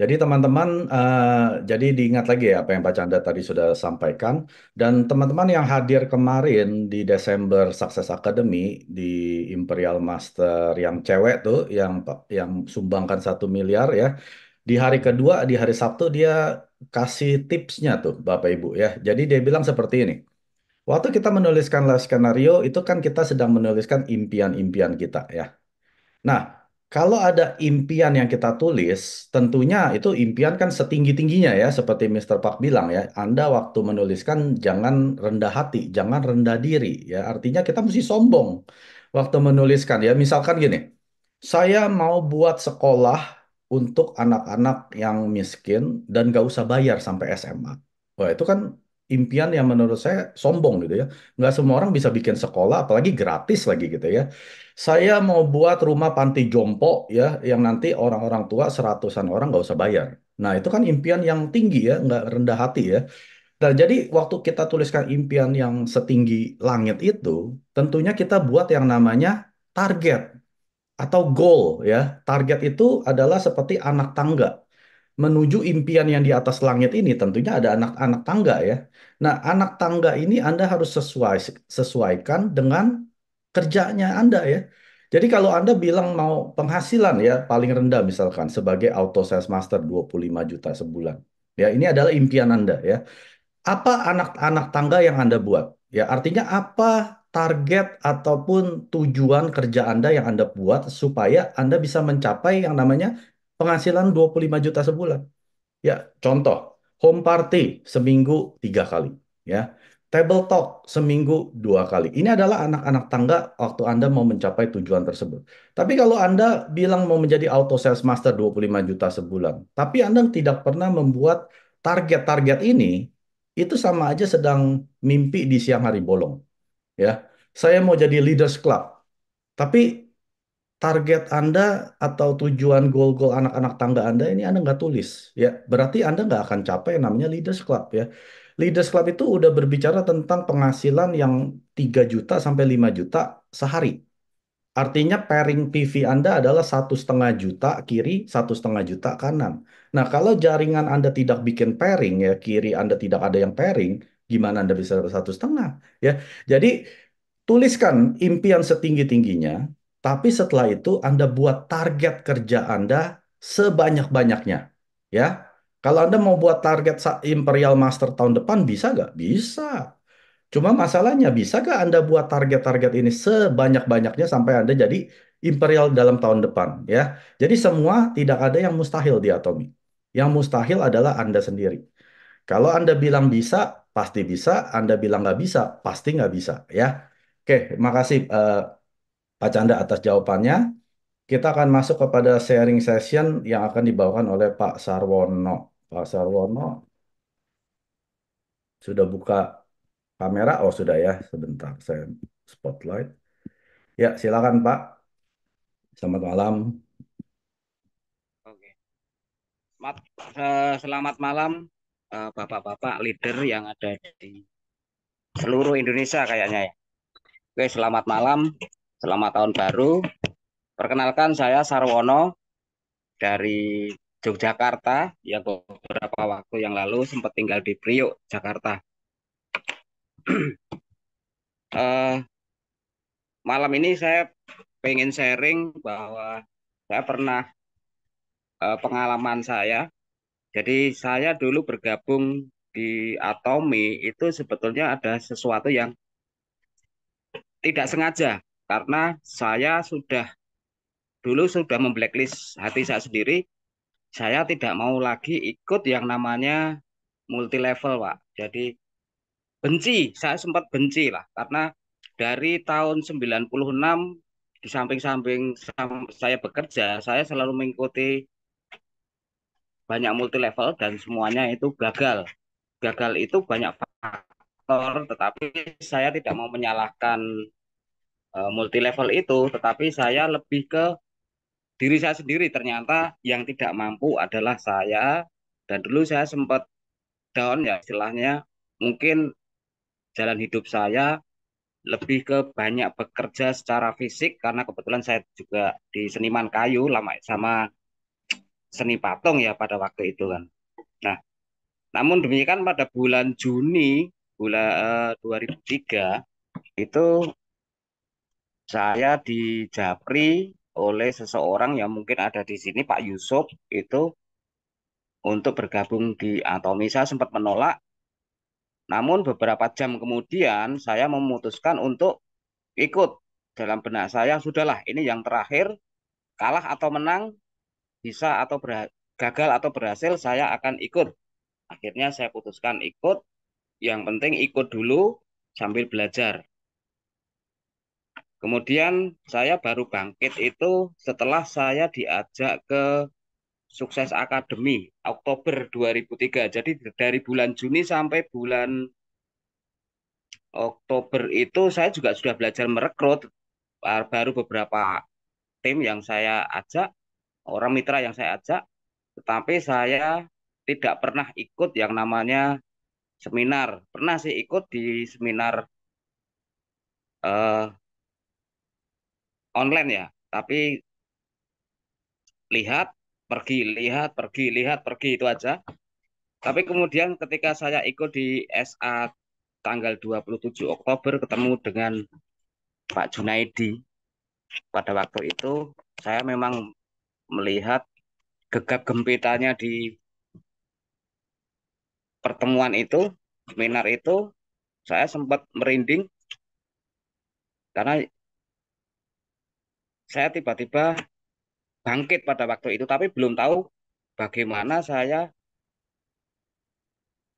Jadi teman-teman, uh, jadi diingat lagi ya apa yang Pak Chandra tadi sudah sampaikan. Dan teman-teman yang hadir kemarin di Desember Success Academy di Imperial Master yang cewek tuh, yang yang sumbangkan satu miliar ya. Di hari kedua, di hari Sabtu dia kasih tipsnya tuh Bapak Ibu ya. Jadi dia bilang seperti ini. Waktu kita menuliskan skenario itu kan kita sedang menuliskan impian-impian kita ya. Nah, kalau ada impian yang kita tulis, tentunya itu impian kan setinggi-tingginya ya, seperti Mr. Park bilang ya, Anda waktu menuliskan jangan rendah hati, jangan rendah diri ya. Artinya kita mesti sombong waktu menuliskan ya. Misalkan gini, saya mau buat sekolah untuk anak-anak yang miskin dan gak usah bayar sampai SMA. Wah, itu kan impian yang menurut saya sombong gitu ya. Nggak semua orang bisa bikin sekolah, apalagi gratis lagi gitu ya. Saya mau buat rumah panti jompo ya, yang nanti orang-orang tua seratusan orang nggak usah bayar. Nah itu kan impian yang tinggi ya, nggak rendah hati ya. Nah, jadi waktu kita tuliskan impian yang setinggi langit itu, tentunya kita buat yang namanya target atau goal ya. Target itu adalah seperti anak tangga menuju impian yang di atas langit ini tentunya ada anak-anak tangga ya. Nah, anak tangga ini Anda harus sesuai, sesuaikan dengan kerjanya Anda ya. Jadi kalau Anda bilang mau penghasilan ya paling rendah misalkan sebagai auto sales master 25 juta sebulan. Ya, ini adalah impian Anda ya. Apa anak-anak tangga yang Anda buat? Ya, artinya apa target ataupun tujuan kerja Anda yang Anda buat supaya Anda bisa mencapai yang namanya penghasilan 25 juta sebulan. Ya, contoh, home party seminggu tiga kali, ya. Table talk seminggu dua kali. Ini adalah anak-anak tangga waktu Anda mau mencapai tujuan tersebut. Tapi kalau Anda bilang mau menjadi auto sales master 25 juta sebulan, tapi Anda tidak pernah membuat target-target ini, itu sama aja sedang mimpi di siang hari bolong. Ya, saya mau jadi leaders club. Tapi target Anda atau tujuan goal-goal anak-anak tangga Anda ini Anda nggak tulis. ya Berarti Anda nggak akan capai yang namanya Leaders Club. ya Leaders Club itu udah berbicara tentang penghasilan yang 3 juta sampai 5 juta sehari. Artinya pairing PV Anda adalah satu setengah juta kiri, satu setengah juta kanan. Nah, kalau jaringan Anda tidak bikin pairing ya kiri Anda tidak ada yang pairing, gimana Anda bisa dapat satu setengah? Ya, jadi tuliskan impian setinggi tingginya, tapi setelah itu Anda buat target kerja Anda sebanyak-banyaknya. Ya, kalau Anda mau buat target Imperial Master tahun depan bisa nggak? Bisa. Cuma masalahnya bisa nggak Anda buat target-target ini sebanyak-banyaknya sampai Anda jadi Imperial dalam tahun depan ya. Jadi semua tidak ada yang mustahil di Atomi. Yang mustahil adalah Anda sendiri. Kalau Anda bilang bisa, pasti bisa. Anda bilang nggak bisa, pasti nggak bisa ya. Oke, makasih. Uh, Pak Canda atas jawabannya. Kita akan masuk kepada sharing session yang akan dibawakan oleh Pak Sarwono. Pak Sarwono sudah buka kamera? Oh, sudah ya. Sebentar, saya spotlight. Ya, silakan Pak. Selamat malam. Oke. Mat, eh, selamat malam eh, Bapak-bapak leader yang ada di seluruh Indonesia kayaknya ya. Oke, selamat malam. Selamat tahun baru. Perkenalkan saya Sarwono dari Yogyakarta yang beberapa waktu yang lalu sempat tinggal di Priok, Jakarta. uh, malam ini saya pengen sharing bahwa saya pernah uh, pengalaman saya. Jadi saya dulu bergabung di Atomi itu sebetulnya ada sesuatu yang tidak sengaja karena saya sudah dulu sudah memblacklist hati saya sendiri saya tidak mau lagi ikut yang namanya multi level pak jadi benci saya sempat benci lah karena dari tahun 96 di samping-samping saya bekerja saya selalu mengikuti banyak multi level dan semuanya itu gagal gagal itu banyak faktor tetapi saya tidak mau menyalahkan Eh, multi level itu, tetapi saya lebih ke diri saya sendiri ternyata yang tidak mampu adalah saya dan dulu saya sempat down ya istilahnya mungkin jalan hidup saya lebih ke banyak bekerja secara fisik karena kebetulan saya juga di seniman kayu lama sama seni patung ya pada waktu itu kan. Nah, namun demikian pada bulan Juni bulan 2003 eh, itu saya dijapri oleh seseorang yang mungkin ada di sini Pak Yusuf itu untuk bergabung di Atomi saya sempat menolak namun beberapa jam kemudian saya memutuskan untuk ikut dalam benak saya sudahlah ini yang terakhir kalah atau menang bisa atau gagal atau berhasil saya akan ikut akhirnya saya putuskan ikut yang penting ikut dulu sambil belajar Kemudian saya baru bangkit itu setelah saya diajak ke Sukses Akademi Oktober 2003. Jadi dari bulan Juni sampai bulan Oktober itu saya juga sudah belajar merekrut baru beberapa tim yang saya ajak, orang mitra yang saya ajak, tetapi saya tidak pernah ikut yang namanya seminar. Pernah sih ikut di seminar eh, online ya tapi lihat pergi lihat pergi lihat pergi itu aja tapi kemudian ketika saya ikut di SA tanggal 27 Oktober ketemu dengan Pak Junaidi pada waktu itu saya memang melihat gegap gempitanya di pertemuan itu seminar itu saya sempat merinding karena saya tiba-tiba bangkit pada waktu itu, tapi belum tahu bagaimana saya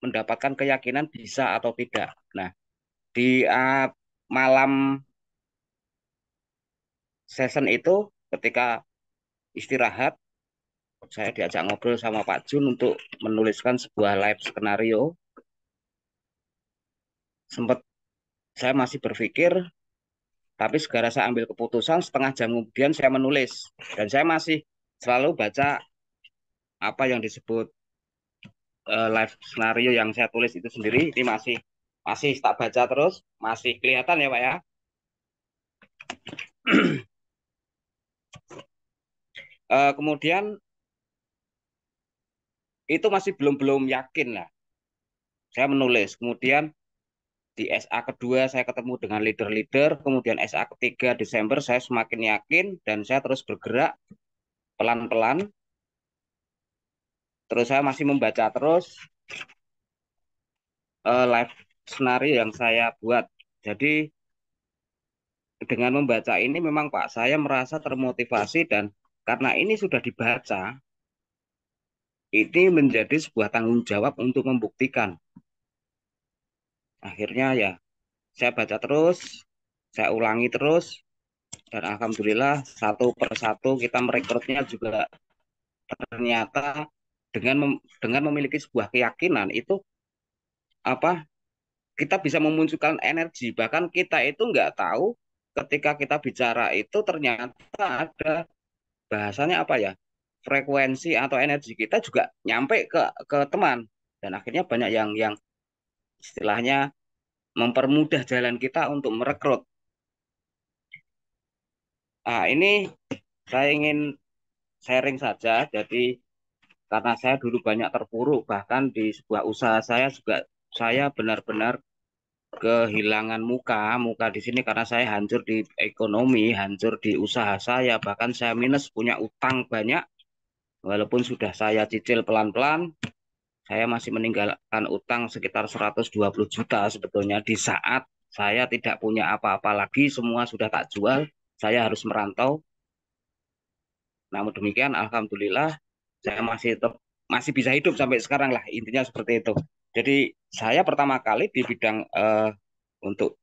mendapatkan keyakinan bisa atau tidak. Nah, di uh, malam session itu ketika istirahat saya diajak ngobrol sama Pak Jun untuk menuliskan sebuah live skenario. Sempat saya masih berpikir tapi segera saya ambil keputusan, setengah jam kemudian saya menulis. Dan saya masih selalu baca apa yang disebut uh, eh, live scenario yang saya tulis itu sendiri. Ini masih masih tak baca terus, masih kelihatan ya Pak ya. uh, kemudian itu masih belum belum yakin lah. Saya menulis, kemudian di SA kedua saya ketemu dengan leader-leader, kemudian SA ketiga Desember saya semakin yakin dan saya terus bergerak pelan-pelan. Terus saya masih membaca terus uh, live scenario yang saya buat. Jadi dengan membaca ini memang Pak saya merasa termotivasi dan karena ini sudah dibaca, ini menjadi sebuah tanggung jawab untuk membuktikan akhirnya ya saya baca terus saya ulangi terus dan alhamdulillah satu persatu kita merekrutnya juga ternyata dengan mem dengan memiliki sebuah keyakinan itu apa kita bisa memunculkan energi bahkan kita itu nggak tahu ketika kita bicara itu ternyata ada bahasanya apa ya frekuensi atau energi kita juga nyampe ke ke teman dan akhirnya banyak yang yang istilahnya mempermudah jalan kita untuk merekrut. Nah, ini saya ingin sharing saja. Jadi karena saya dulu banyak terpuruk, bahkan di sebuah usaha saya juga saya benar-benar kehilangan muka, muka di sini karena saya hancur di ekonomi, hancur di usaha saya, bahkan saya minus punya utang banyak. Walaupun sudah saya cicil pelan-pelan, saya masih meninggalkan utang sekitar 120 juta sebetulnya di saat saya tidak punya apa-apa lagi, semua sudah tak jual, saya harus merantau. Namun demikian, alhamdulillah saya masih tetap masih bisa hidup sampai sekarang lah intinya seperti itu. Jadi saya pertama kali di bidang uh, untuk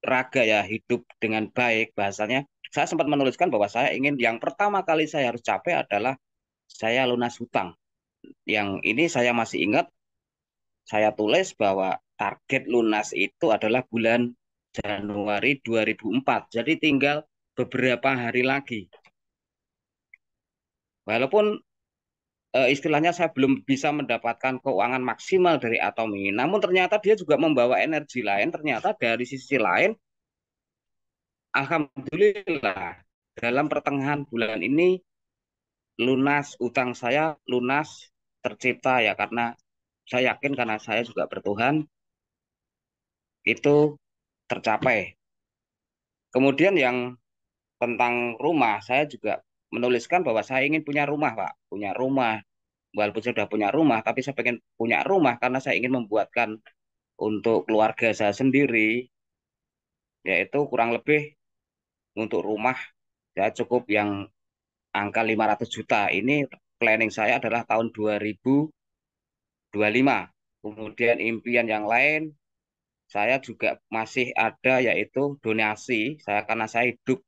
raga ya hidup dengan baik bahasanya. Saya sempat menuliskan bahwa saya ingin yang pertama kali saya harus capek adalah saya lunas hutang yang ini saya masih ingat saya tulis bahwa target lunas itu adalah bulan Januari 2004. Jadi tinggal beberapa hari lagi. Walaupun eh, istilahnya saya belum bisa mendapatkan keuangan maksimal dari Atomi, namun ternyata dia juga membawa energi lain. Ternyata dari sisi lain, alhamdulillah dalam pertengahan bulan ini lunas utang saya lunas tercipta ya karena saya yakin karena saya juga bertuhan itu tercapai. Kemudian yang tentang rumah, saya juga menuliskan bahwa saya ingin punya rumah, Pak. Punya rumah. Walaupun sudah punya rumah, tapi saya ingin punya rumah karena saya ingin membuatkan untuk keluarga saya sendiri, yaitu kurang lebih untuk rumah ya cukup yang angka 500 juta. Ini planning saya adalah tahun 2025. Kemudian impian yang lain saya juga masih ada yaitu donasi. Saya karena saya hidup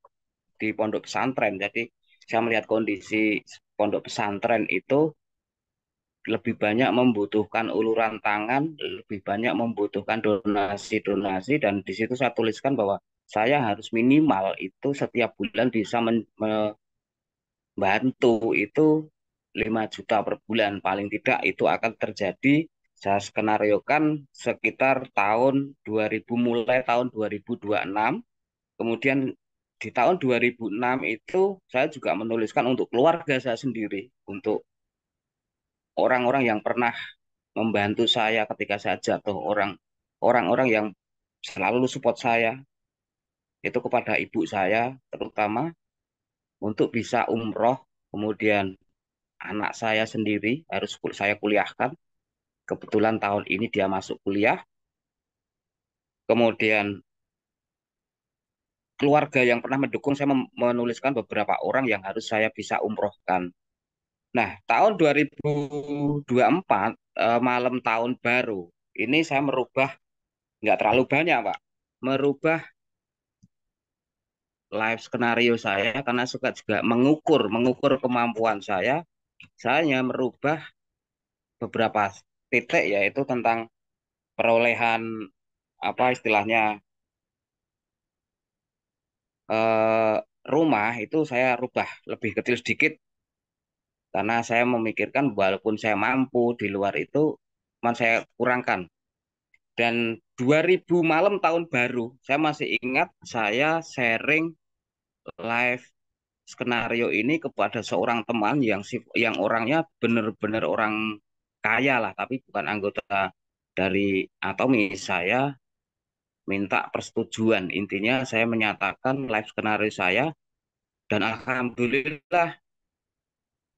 di pondok pesantren, jadi saya melihat kondisi pondok pesantren itu lebih banyak membutuhkan uluran tangan, lebih banyak membutuhkan donasi-donasi dan di situ saya tuliskan bahwa saya harus minimal itu setiap bulan bisa men, bantu itu 5 juta per bulan paling tidak itu akan terjadi saya skenario kan sekitar tahun 2000 mulai tahun 2026 kemudian di tahun 2006 itu saya juga menuliskan untuk keluarga saya sendiri untuk orang-orang yang pernah membantu saya ketika saya jatuh orang orang-orang yang selalu support saya itu kepada ibu saya terutama untuk bisa umroh, kemudian anak saya sendiri harus saya kuliahkan. Kebetulan tahun ini dia masuk kuliah. Kemudian keluarga yang pernah mendukung saya menuliskan beberapa orang yang harus saya bisa umrohkan. Nah, tahun 2024 eh, malam tahun baru ini saya merubah nggak terlalu banyak, Pak. Merubah live skenario saya karena suka juga mengukur mengukur kemampuan saya saya hanya merubah beberapa titik yaitu tentang perolehan apa istilahnya eh, rumah itu saya rubah lebih kecil sedikit karena saya memikirkan walaupun saya mampu di luar itu man saya kurangkan dan 2000 malam tahun baru saya masih ingat saya sharing live skenario ini kepada seorang teman yang yang orangnya benar-benar orang kaya lah tapi bukan anggota dari Atomi saya minta persetujuan intinya saya menyatakan live skenario saya dan alhamdulillah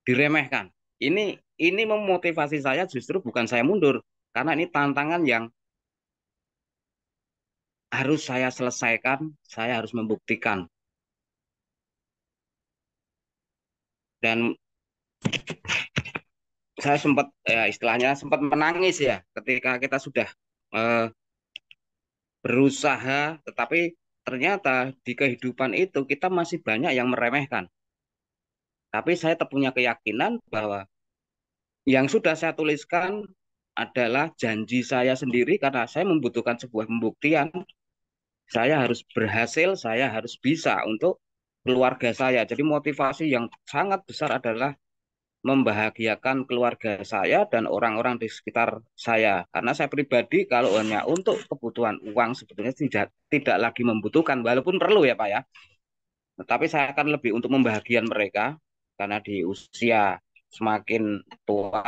diremehkan ini ini memotivasi saya justru bukan saya mundur karena ini tantangan yang harus saya selesaikan saya harus membuktikan dan saya sempat ya istilahnya sempat menangis ya ketika kita sudah eh, berusaha tetapi ternyata di kehidupan itu kita masih banyak yang meremehkan tapi saya tetap punya keyakinan bahwa yang sudah saya tuliskan adalah janji saya sendiri karena saya membutuhkan sebuah pembuktian saya harus berhasil saya harus bisa untuk keluarga saya. Jadi motivasi yang sangat besar adalah membahagiakan keluarga saya dan orang-orang di sekitar saya. Karena saya pribadi kalau hanya untuk kebutuhan uang sebetulnya tidak tidak lagi membutuhkan walaupun perlu ya Pak ya. Tapi saya akan lebih untuk membahagiakan mereka karena di usia semakin tua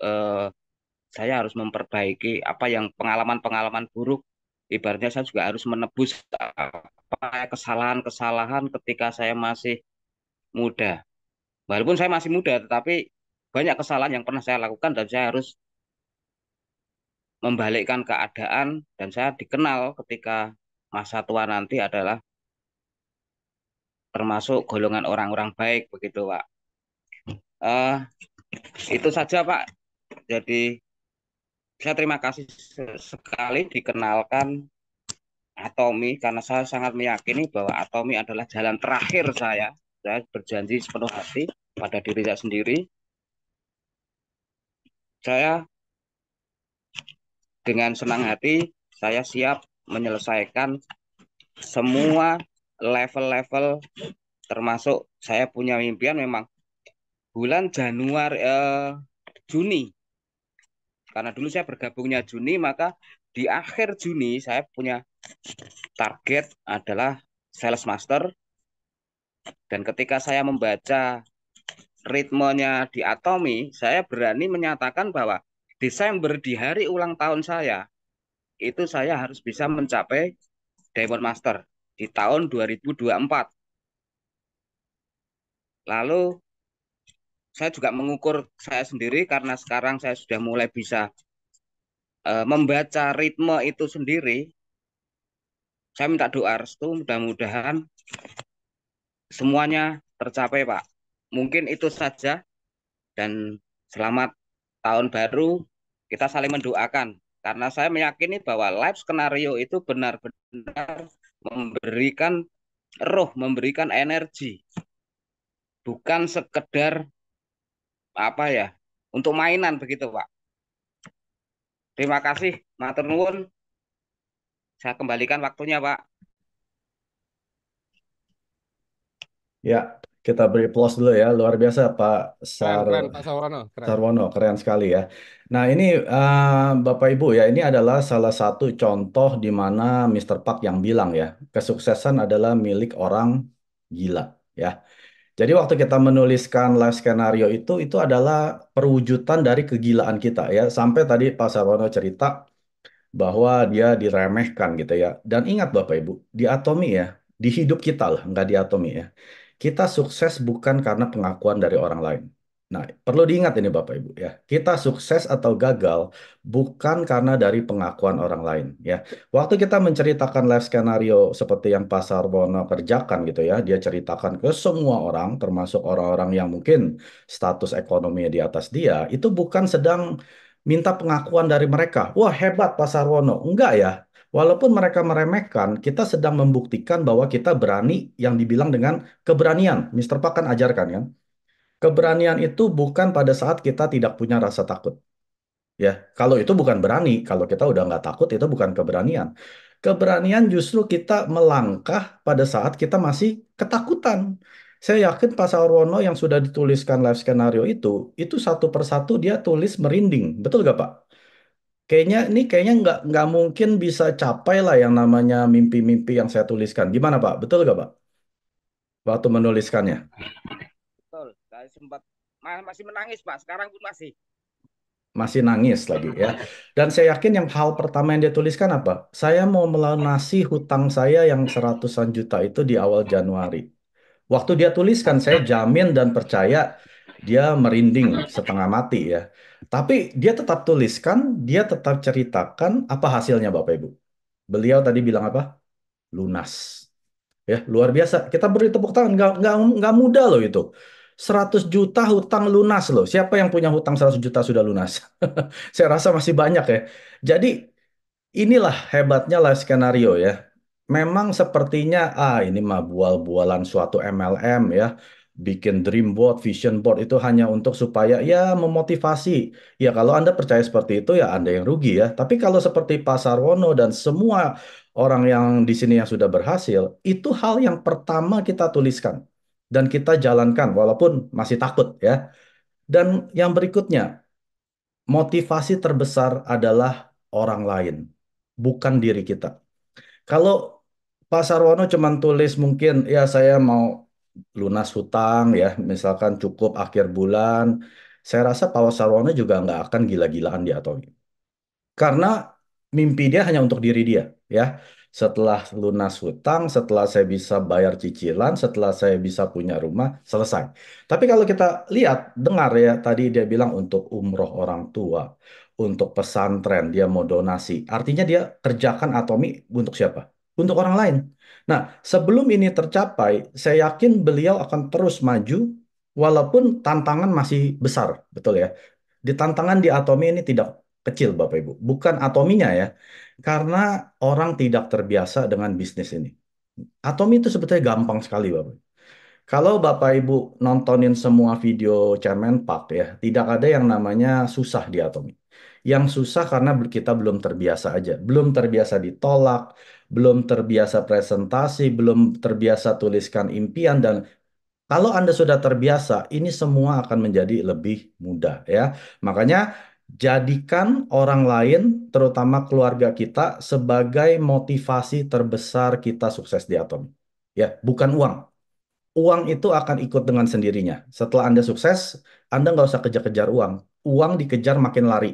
eh, saya harus memperbaiki apa yang pengalaman-pengalaman buruk ibaratnya saya juga harus menebus apa ya, kesalahan-kesalahan ketika saya masih muda. Walaupun saya masih muda, tetapi banyak kesalahan yang pernah saya lakukan dan saya harus membalikkan keadaan dan saya dikenal ketika masa tua nanti adalah termasuk golongan orang-orang baik begitu Pak. Uh, itu saja Pak. Jadi saya terima kasih sekali dikenalkan Atomi karena saya sangat meyakini bahwa Atomi adalah jalan terakhir saya. Saya berjanji sepenuh hati pada diri saya sendiri. Saya dengan senang hati saya siap menyelesaikan semua level-level termasuk saya punya impian memang bulan Januari eh, Juni karena dulu saya bergabungnya Juni, maka di akhir Juni saya punya target adalah sales master. Dan ketika saya membaca ritmenya di Atomi, saya berani menyatakan bahwa Desember di hari ulang tahun saya, itu saya harus bisa mencapai Diamond Master di tahun 2024. Lalu saya juga mengukur saya sendiri karena sekarang saya sudah mulai bisa uh, membaca ritme itu sendiri. Saya minta doa restu mudah-mudahan semuanya tercapai, Pak. Mungkin itu saja dan selamat tahun baru. Kita saling mendoakan karena saya meyakini bahwa live skenario itu benar-benar memberikan roh, memberikan energi. Bukan sekedar apa ya untuk mainan begitu pak terima kasih matur nuwun saya kembalikan waktunya pak ya kita beri plus dulu ya luar biasa Pak Sar keren, keren, Pak Sarwono keren. Sarwono keren sekali ya nah ini uh, Bapak Ibu ya ini adalah salah satu contoh di mana Mr. Park yang bilang ya kesuksesan adalah milik orang gila ya jadi waktu kita menuliskan live skenario itu, itu adalah perwujudan dari kegilaan kita ya. Sampai tadi Pak Sarwono cerita bahwa dia diremehkan gitu ya. Dan ingat Bapak Ibu, di Atomi ya, di hidup kita lah, nggak di Atomi ya. Kita sukses bukan karena pengakuan dari orang lain. Nah, perlu diingat ini Bapak Ibu ya. Kita sukses atau gagal bukan karena dari pengakuan orang lain ya. Waktu kita menceritakan live skenario seperti yang Pak Sarwono kerjakan gitu ya, dia ceritakan ke semua orang termasuk orang-orang yang mungkin status ekonominya di atas dia, itu bukan sedang minta pengakuan dari mereka. Wah, hebat Pak Sarwono. Enggak ya. Walaupun mereka meremehkan, kita sedang membuktikan bahwa kita berani yang dibilang dengan keberanian. Mister Pak kan ajarkan kan? Ya? Keberanian itu bukan pada saat kita tidak punya rasa takut. Ya, kalau itu bukan berani, kalau kita udah nggak takut itu bukan keberanian. Keberanian justru kita melangkah pada saat kita masih ketakutan. Saya yakin Pak Saurwono yang sudah dituliskan live skenario itu, itu satu persatu dia tulis merinding. Betul gak Pak? Kayaknya ini kayaknya nggak nggak mungkin bisa capai lah yang namanya mimpi-mimpi yang saya tuliskan. Gimana Pak? Betul gak Pak? Waktu menuliskannya sempat masih menangis Pak, sekarang pun masih. Masih nangis lagi ya. Dan saya yakin yang hal pertama yang dia tuliskan apa? Saya mau melunasi hutang saya yang seratusan juta itu di awal Januari. Waktu dia tuliskan, saya jamin dan percaya dia merinding setengah mati ya. Tapi dia tetap tuliskan, dia tetap ceritakan apa hasilnya Bapak Ibu. Beliau tadi bilang apa? Lunas. Ya, luar biasa. Kita beri tepuk tangan. Nggak, nggak, nggak mudah loh itu. 100 juta hutang lunas loh. Siapa yang punya hutang 100 juta sudah lunas? Saya rasa masih banyak ya. Jadi inilah hebatnya lah skenario ya. Memang sepertinya ah ini mah bual-bualan suatu MLM ya bikin dream board, vision board itu hanya untuk supaya ya memotivasi. Ya kalau Anda percaya seperti itu ya Anda yang rugi ya. Tapi kalau seperti Pak Sarwono dan semua orang yang di sini yang sudah berhasil, itu hal yang pertama kita tuliskan dan kita jalankan walaupun masih takut ya. Dan yang berikutnya, motivasi terbesar adalah orang lain, bukan diri kita. Kalau Pak Sarwono cuma tulis mungkin ya saya mau lunas hutang ya, misalkan cukup akhir bulan, saya rasa Pak Sarwono juga nggak akan gila-gilaan di atau Karena mimpi dia hanya untuk diri dia ya setelah lunas hutang, setelah saya bisa bayar cicilan, setelah saya bisa punya rumah, selesai. Tapi kalau kita lihat, dengar ya, tadi dia bilang untuk umroh orang tua, untuk pesantren, dia mau donasi. Artinya dia kerjakan atomi untuk siapa? Untuk orang lain. Nah, sebelum ini tercapai, saya yakin beliau akan terus maju walaupun tantangan masih besar, betul ya? Di tantangan di atomi ini tidak kecil Bapak Ibu. Bukan atominya ya, karena orang tidak terbiasa dengan bisnis ini. Atomi itu sebetulnya gampang sekali, Bapak. Kalau Bapak Ibu nontonin semua video Chairman Park ya, tidak ada yang namanya susah di Atomi. Yang susah karena kita belum terbiasa aja. Belum terbiasa ditolak, belum terbiasa presentasi, belum terbiasa tuliskan impian, dan kalau Anda sudah terbiasa, ini semua akan menjadi lebih mudah ya. Makanya Jadikan orang lain, terutama keluarga kita, sebagai motivasi terbesar kita sukses di Atom. Ya, bukan uang. Uang itu akan ikut dengan sendirinya. Setelah Anda sukses, Anda nggak usah kejar-kejar uang. Uang dikejar makin lari.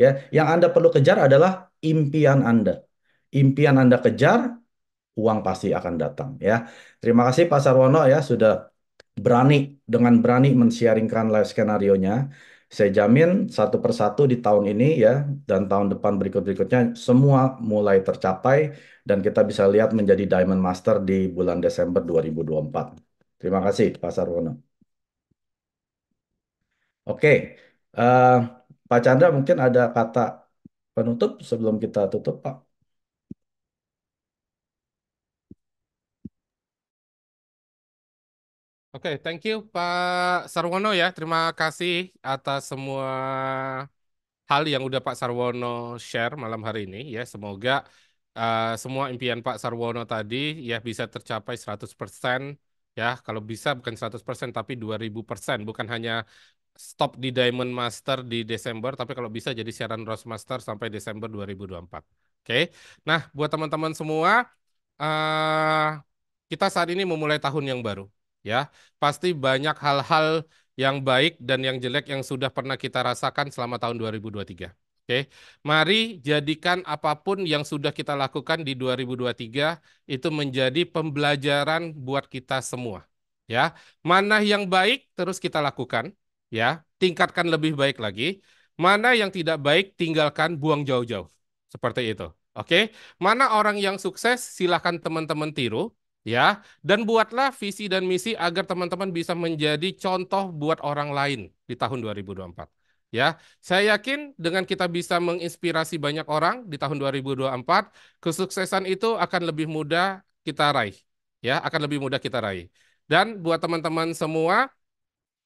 Ya, yang Anda perlu kejar adalah impian Anda. Impian Anda kejar, uang pasti akan datang. Ya, terima kasih Pak Sarwono ya sudah berani dengan berani mensiaringkan live skenario-nya. Saya jamin satu persatu di tahun ini ya dan tahun depan berikut-berikutnya semua mulai tercapai dan kita bisa lihat menjadi Diamond Master di bulan Desember 2024. Terima kasih Pak Sarwono. Oke, uh, Pak Chandra mungkin ada kata penutup sebelum kita tutup Pak. Oke, okay, thank you Pak Sarwono ya. Terima kasih atas semua hal yang udah Pak Sarwono share malam hari ini ya. Semoga uh, semua impian Pak Sarwono tadi ya bisa tercapai 100% ya. Kalau bisa bukan 100% tapi 2000%, bukan hanya stop di Diamond Master di Desember tapi kalau bisa jadi siaran Rose Master sampai Desember 2024. Oke. Okay? Nah, buat teman-teman semua uh, kita saat ini memulai tahun yang baru ya pasti banyak hal-hal yang baik dan yang jelek yang sudah pernah kita rasakan selama tahun 2023. Oke, mari jadikan apapun yang sudah kita lakukan di 2023 itu menjadi pembelajaran buat kita semua. Ya, mana yang baik terus kita lakukan, ya, tingkatkan lebih baik lagi. Mana yang tidak baik tinggalkan, buang jauh-jauh. Seperti itu. Oke, mana orang yang sukses silahkan teman-teman tiru, ya dan buatlah visi dan misi agar teman-teman bisa menjadi contoh buat orang lain di tahun 2024 ya saya yakin dengan kita bisa menginspirasi banyak orang di tahun 2024 kesuksesan itu akan lebih mudah kita raih ya akan lebih mudah kita raih dan buat teman-teman semua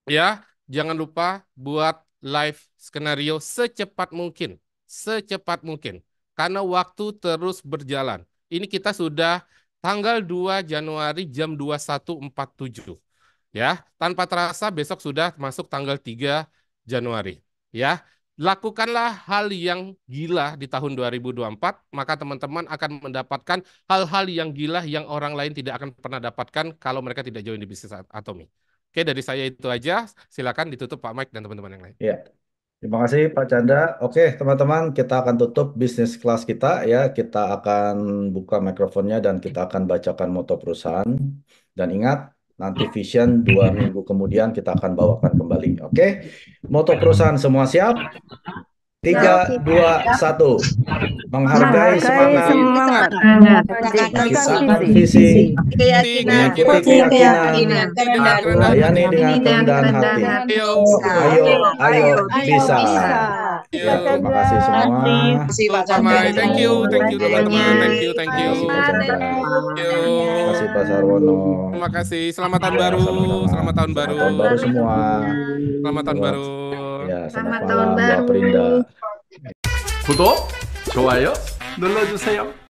ya jangan lupa buat live skenario secepat mungkin secepat mungkin karena waktu terus berjalan ini kita sudah tanggal 2 Januari jam 21.47. Ya, tanpa terasa besok sudah masuk tanggal 3 Januari. Ya, lakukanlah hal yang gila di tahun 2024, maka teman-teman akan mendapatkan hal-hal yang gila yang orang lain tidak akan pernah dapatkan kalau mereka tidak join di bisnis Atomi. Oke, dari saya itu aja. Silakan ditutup Pak Mike dan teman-teman yang lain. Yeah. Terima kasih Pak Chandra. Oke, teman-teman, kita akan tutup bisnis kelas kita ya. Kita akan buka mikrofonnya dan kita akan bacakan moto perusahaan. Dan ingat, nanti vision dua minggu kemudian kita akan bawakan kembali. Oke, moto perusahaan semua siap? Tiga, nah, dua, satu. Menghargai semangat, semangat. kisahkan visi, keyakinan, keyakinan, melayani dengan kerendahan hati. Ayo, ayo, bisa. Ya, terima kasih semua. Terima kasih Pak Samai. Thank you, thank you teman-teman. Thank you, thank you. Terima kasih Pak Sarwono. Terima kasih. Selamat tahun baru. Selamat tahun baru. Selamat tahun baru semua. Selamat tahun baru selamat, selamat tahun baru. Perinda. 구독, 좋아요 눌러주세요.